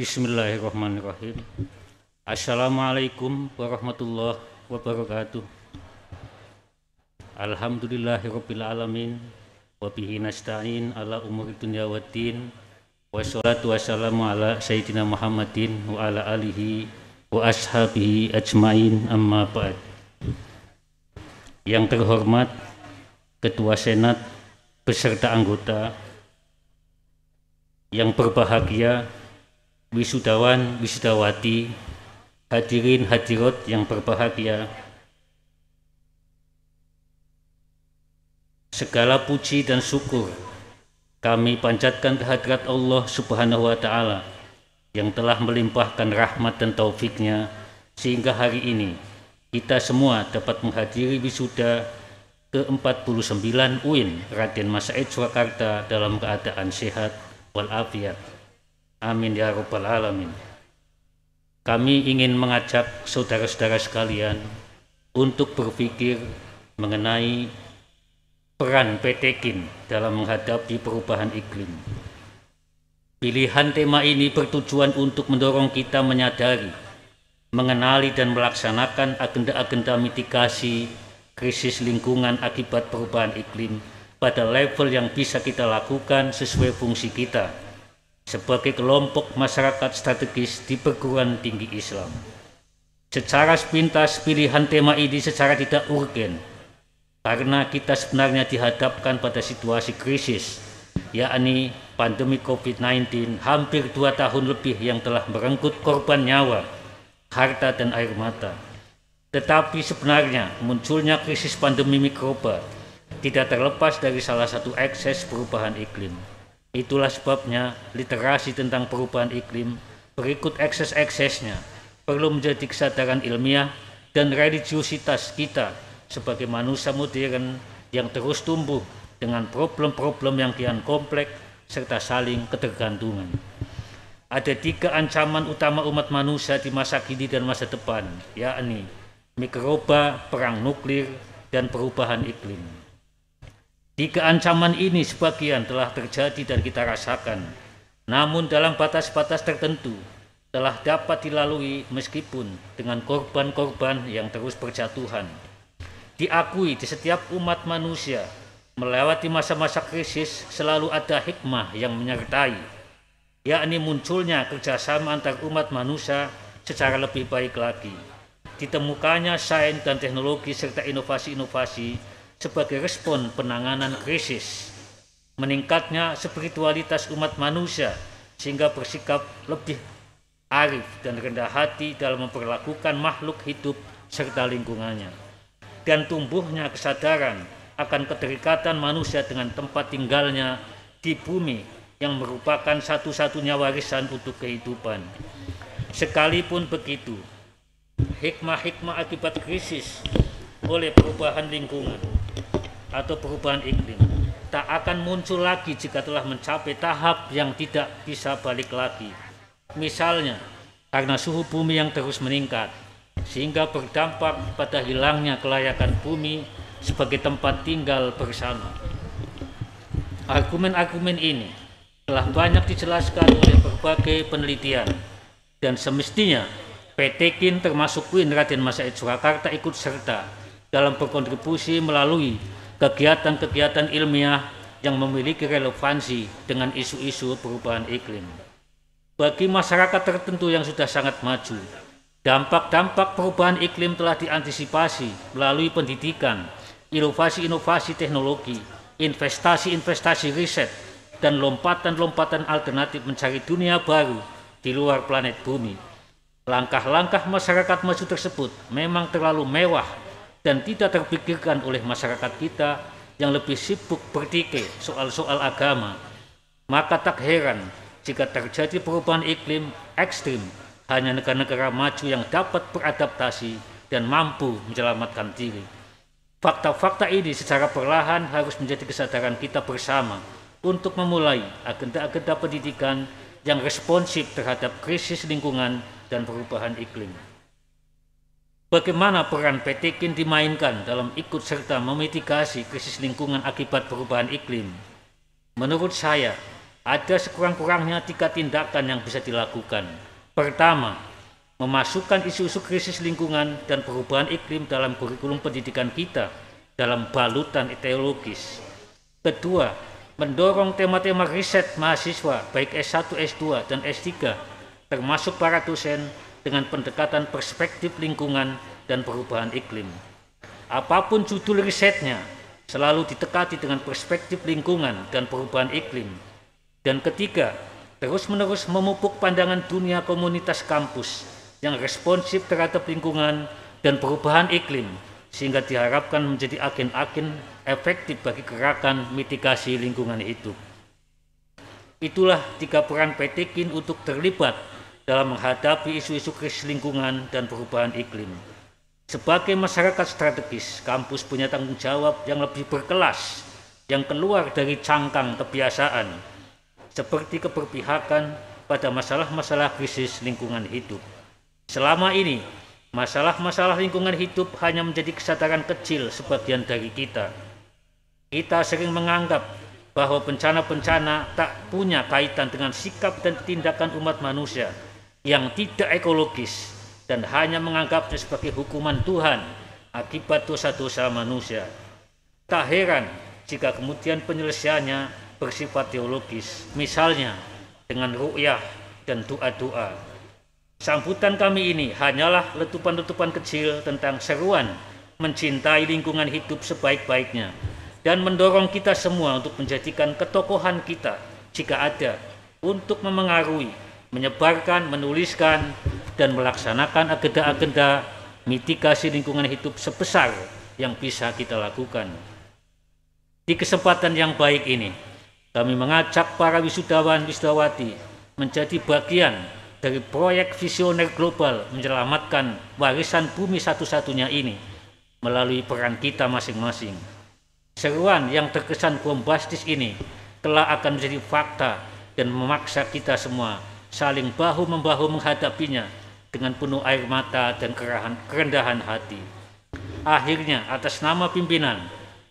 Bismillahirrahmanirrahim. Assalamualaikum warahmatullahi wabarakatuh. Alhamdulillahirabbil alamin wa bihi nasta'in ala umuri dunya waddin. Wassalatu wassalamu ala sayyidina Muhammadin wa ala alihi wa ashabihi ajmain amma ba'd. Yang terhormat Ketua Senat beserta anggota yang berbahagia wisudawan, wisudawati, hadirin hadirat yang berbahagia. Segala puji dan syukur kami panjatkan kehadrat Allah Subhanahu wa taala yang telah melimpahkan rahmat dan taufiknya sehingga hari ini kita semua dapat menghadiri wisuda ke-49 UIN Raden Mas Ed Surakarta dalam keadaan sehat walafiat. Amin ya Rabbal Alamin. Kami ingin mengajak saudara-saudara sekalian untuk berpikir mengenai peran PT KIN dalam menghadapi perubahan iklim. Pilihan tema ini bertujuan untuk mendorong kita menyadari, mengenali dan melaksanakan agenda-agenda mitigasi krisis lingkungan akibat perubahan iklim pada level yang bisa kita lakukan sesuai fungsi kita sebagai kelompok masyarakat strategis di perguruan tinggi Islam. Secara sepintas pilihan tema ini secara tidak urgen karena kita sebenarnya dihadapkan pada situasi krisis yakni pandemi COVID-19 hampir dua tahun lebih yang telah merenggut korban nyawa, harta dan air mata. Tetapi sebenarnya munculnya krisis pandemi mikroba tidak terlepas dari salah satu ekses perubahan iklim. Itulah sebabnya literasi tentang perubahan iklim berikut ekses-eksesnya perlu menjadi kesadaran ilmiah dan religiusitas kita sebagai manusia modern yang terus tumbuh dengan problem-problem yang kian kompleks serta saling ketergantungan. Ada tiga ancaman utama umat manusia di masa kini dan masa depan, yakni mikroba, perang nuklir, dan perubahan iklim. Tiga ancaman ini sebagian telah terjadi dan kita rasakan, namun dalam batas-batas tertentu telah dapat dilalui meskipun dengan korban-korban yang terus berjatuhan. Diakui di setiap umat manusia, melewati masa-masa krisis selalu ada hikmah yang menyertai, yakni munculnya kerjasama antar umat manusia secara lebih baik lagi. Ditemukannya sains dan teknologi serta inovasi-inovasi sebagai respon penanganan krisis. Meningkatnya spiritualitas umat manusia sehingga bersikap lebih arif dan rendah hati dalam memperlakukan makhluk hidup serta lingkungannya. Dan tumbuhnya kesadaran akan keterikatan manusia dengan tempat tinggalnya di bumi yang merupakan satu-satunya warisan untuk kehidupan. Sekalipun begitu, hikmah-hikmah akibat krisis oleh perubahan lingkungan atau perubahan iklim tak akan muncul lagi jika telah mencapai tahap yang tidak bisa balik lagi. Misalnya, karena suhu bumi yang terus meningkat, sehingga berdampak pada hilangnya kelayakan bumi sebagai tempat tinggal bersama. Argumen-argumen ini telah banyak dijelaskan oleh berbagai penelitian, dan semestinya PT KIN termasuk Queen Raden Masaid Surakarta ikut serta dalam berkontribusi melalui kegiatan-kegiatan ilmiah yang memiliki relevansi dengan isu-isu perubahan iklim. Bagi masyarakat tertentu yang sudah sangat maju, dampak-dampak perubahan iklim telah diantisipasi melalui pendidikan, inovasi-inovasi teknologi, investasi-investasi riset, dan lompatan-lompatan alternatif mencari dunia baru di luar planet bumi. Langkah-langkah masyarakat maju tersebut memang terlalu mewah dan tidak terpikirkan oleh masyarakat kita yang lebih sibuk bertikai soal-soal agama, maka tak heran jika terjadi perubahan iklim ekstrim hanya negara-negara maju yang dapat beradaptasi dan mampu menyelamatkan diri. Fakta-fakta ini secara perlahan harus menjadi kesadaran kita bersama untuk memulai agenda-agenda pendidikan yang responsif terhadap krisis lingkungan dan perubahan iklim. Bagaimana peran PT Kin dimainkan dalam ikut serta memitigasi krisis lingkungan akibat perubahan iklim? Menurut saya, ada sekurang-kurangnya tiga tindakan yang bisa dilakukan. Pertama, memasukkan isu-isu krisis lingkungan dan perubahan iklim dalam kurikulum pendidikan kita dalam balutan ideologis. Kedua, mendorong tema-tema riset mahasiswa baik S1, S2, dan S3 termasuk para dosen dengan pendekatan perspektif lingkungan dan perubahan iklim. Apapun judul risetnya, selalu ditekati dengan perspektif lingkungan dan perubahan iklim. Dan ketiga, terus-menerus memupuk pandangan dunia komunitas kampus yang responsif terhadap lingkungan dan perubahan iklim sehingga diharapkan menjadi agen-agen efektif bagi gerakan mitigasi lingkungan itu. Itulah tiga peran PT KIN untuk terlibat dalam menghadapi isu-isu krisis lingkungan dan perubahan iklim. Sebagai masyarakat strategis, kampus punya tanggung jawab yang lebih berkelas, yang keluar dari cangkang kebiasaan, seperti keberpihakan pada masalah-masalah krisis lingkungan hidup. Selama ini, masalah-masalah lingkungan hidup hanya menjadi kesadaran kecil sebagian dari kita. Kita sering menganggap bahwa bencana-bencana tak punya kaitan dengan sikap dan tindakan umat manusia, yang tidak ekologis dan hanya menganggapnya sebagai hukuman Tuhan akibat dosa-dosa manusia. Tak heran jika kemudian penyelesaiannya bersifat teologis, misalnya dengan ru'yah dan doa-doa. Sambutan kami ini hanyalah letupan-letupan kecil tentang seruan mencintai lingkungan hidup sebaik-baiknya dan mendorong kita semua untuk menjadikan ketokohan kita jika ada untuk memengaruhi menyebarkan, menuliskan, dan melaksanakan agenda-agenda mitigasi lingkungan hidup sebesar yang bisa kita lakukan. Di kesempatan yang baik ini, kami mengajak para wisudawan wisudawati menjadi bagian dari proyek visioner global menyelamatkan warisan bumi satu-satunya ini melalui peran kita masing-masing. Seruan yang terkesan bombastis ini telah akan menjadi fakta dan memaksa kita semua saling bahu-membahu menghadapinya dengan penuh air mata dan kerendahan hati. Akhirnya, atas nama pimpinan,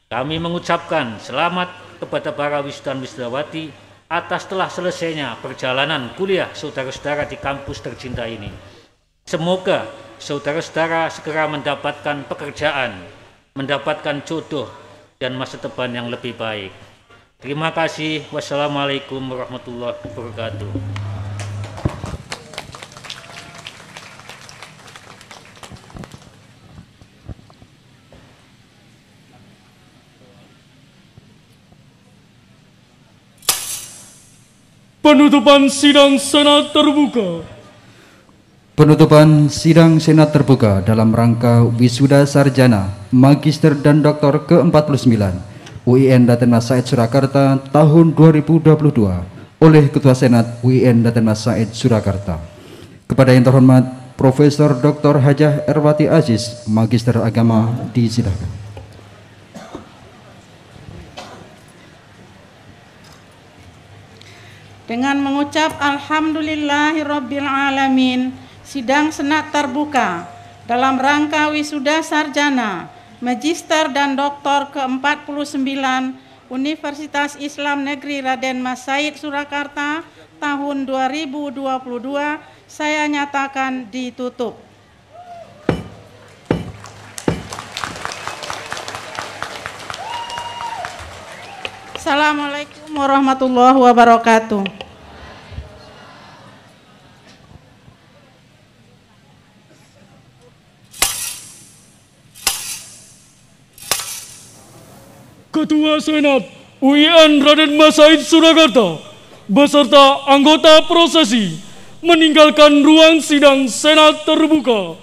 kami mengucapkan selamat kepada para wisudan wisudawati atas telah selesainya perjalanan kuliah saudara-saudara di kampus tercinta ini. Semoga saudara-saudara segera mendapatkan pekerjaan, mendapatkan jodoh, dan masa depan yang lebih baik. Terima kasih. Wassalamualaikum warahmatullahi wabarakatuh. Penutupan sidang Senat terbuka. Penutupan sidang Senat terbuka dalam rangka wisuda sarjana, magister dan doktor ke-49 UIN Datena Said Surakarta tahun 2022 oleh Ketua Senat UIN Datena Said Surakarta. Kepada yang terhormat Profesor Dr. Hajah Erwati Aziz, Magister Agama, disilakan. dengan mengucap Alhamdulillahirrabbilalamin sidang senat terbuka dalam rangka wisuda sarjana magister dan doktor ke-49 Universitas Islam Negeri Raden Mas Said Surakarta tahun 2022 saya nyatakan ditutup. Assalamualaikum warahmatullahi wabarakatuh. Ketua Senat UIN Raden Masaid Surakarta beserta anggota prosesi meninggalkan ruang sidang Senat terbuka.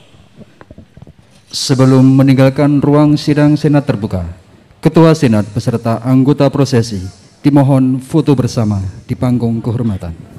Sebelum meninggalkan ruang sidang Senat terbuka, Ketua Senat beserta anggota prosesi dimohon foto bersama di panggung kehormatan.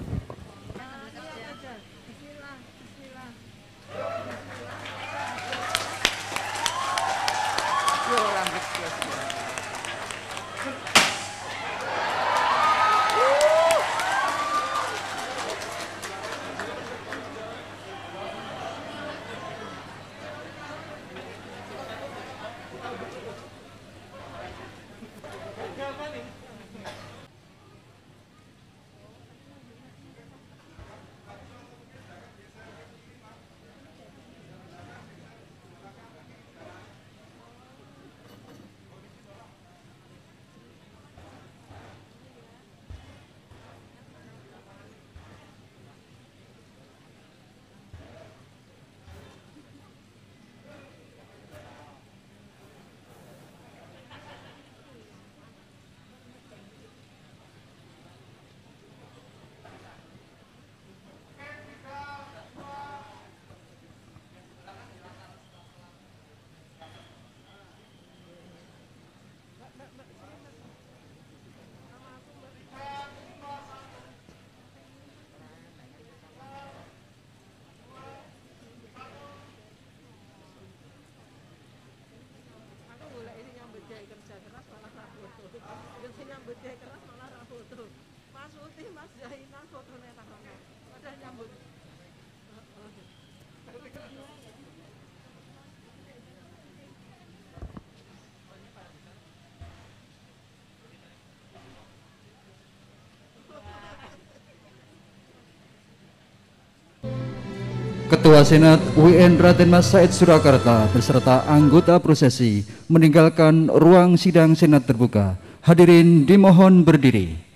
Ketua Senat UIN Raden Mas Said Surakarta beserta anggota prosesi meninggalkan ruang sidang Senat terbuka. Hadirin dimohon berdiri.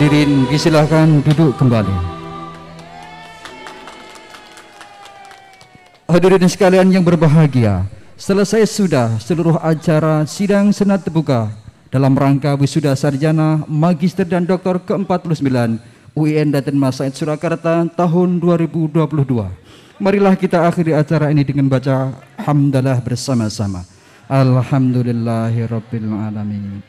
Hadirin disilahkan duduk kembali. Hadirin sekalian yang berbahagia, selesai sudah seluruh acara sidang senat terbuka dalam rangka wisuda sarjana magister dan doktor ke-49 UIN Daten Masaid Surakarta tahun 2022. Marilah kita akhiri acara ini dengan baca hamdalah bersama-sama. Alhamdulillahirrabbilalamin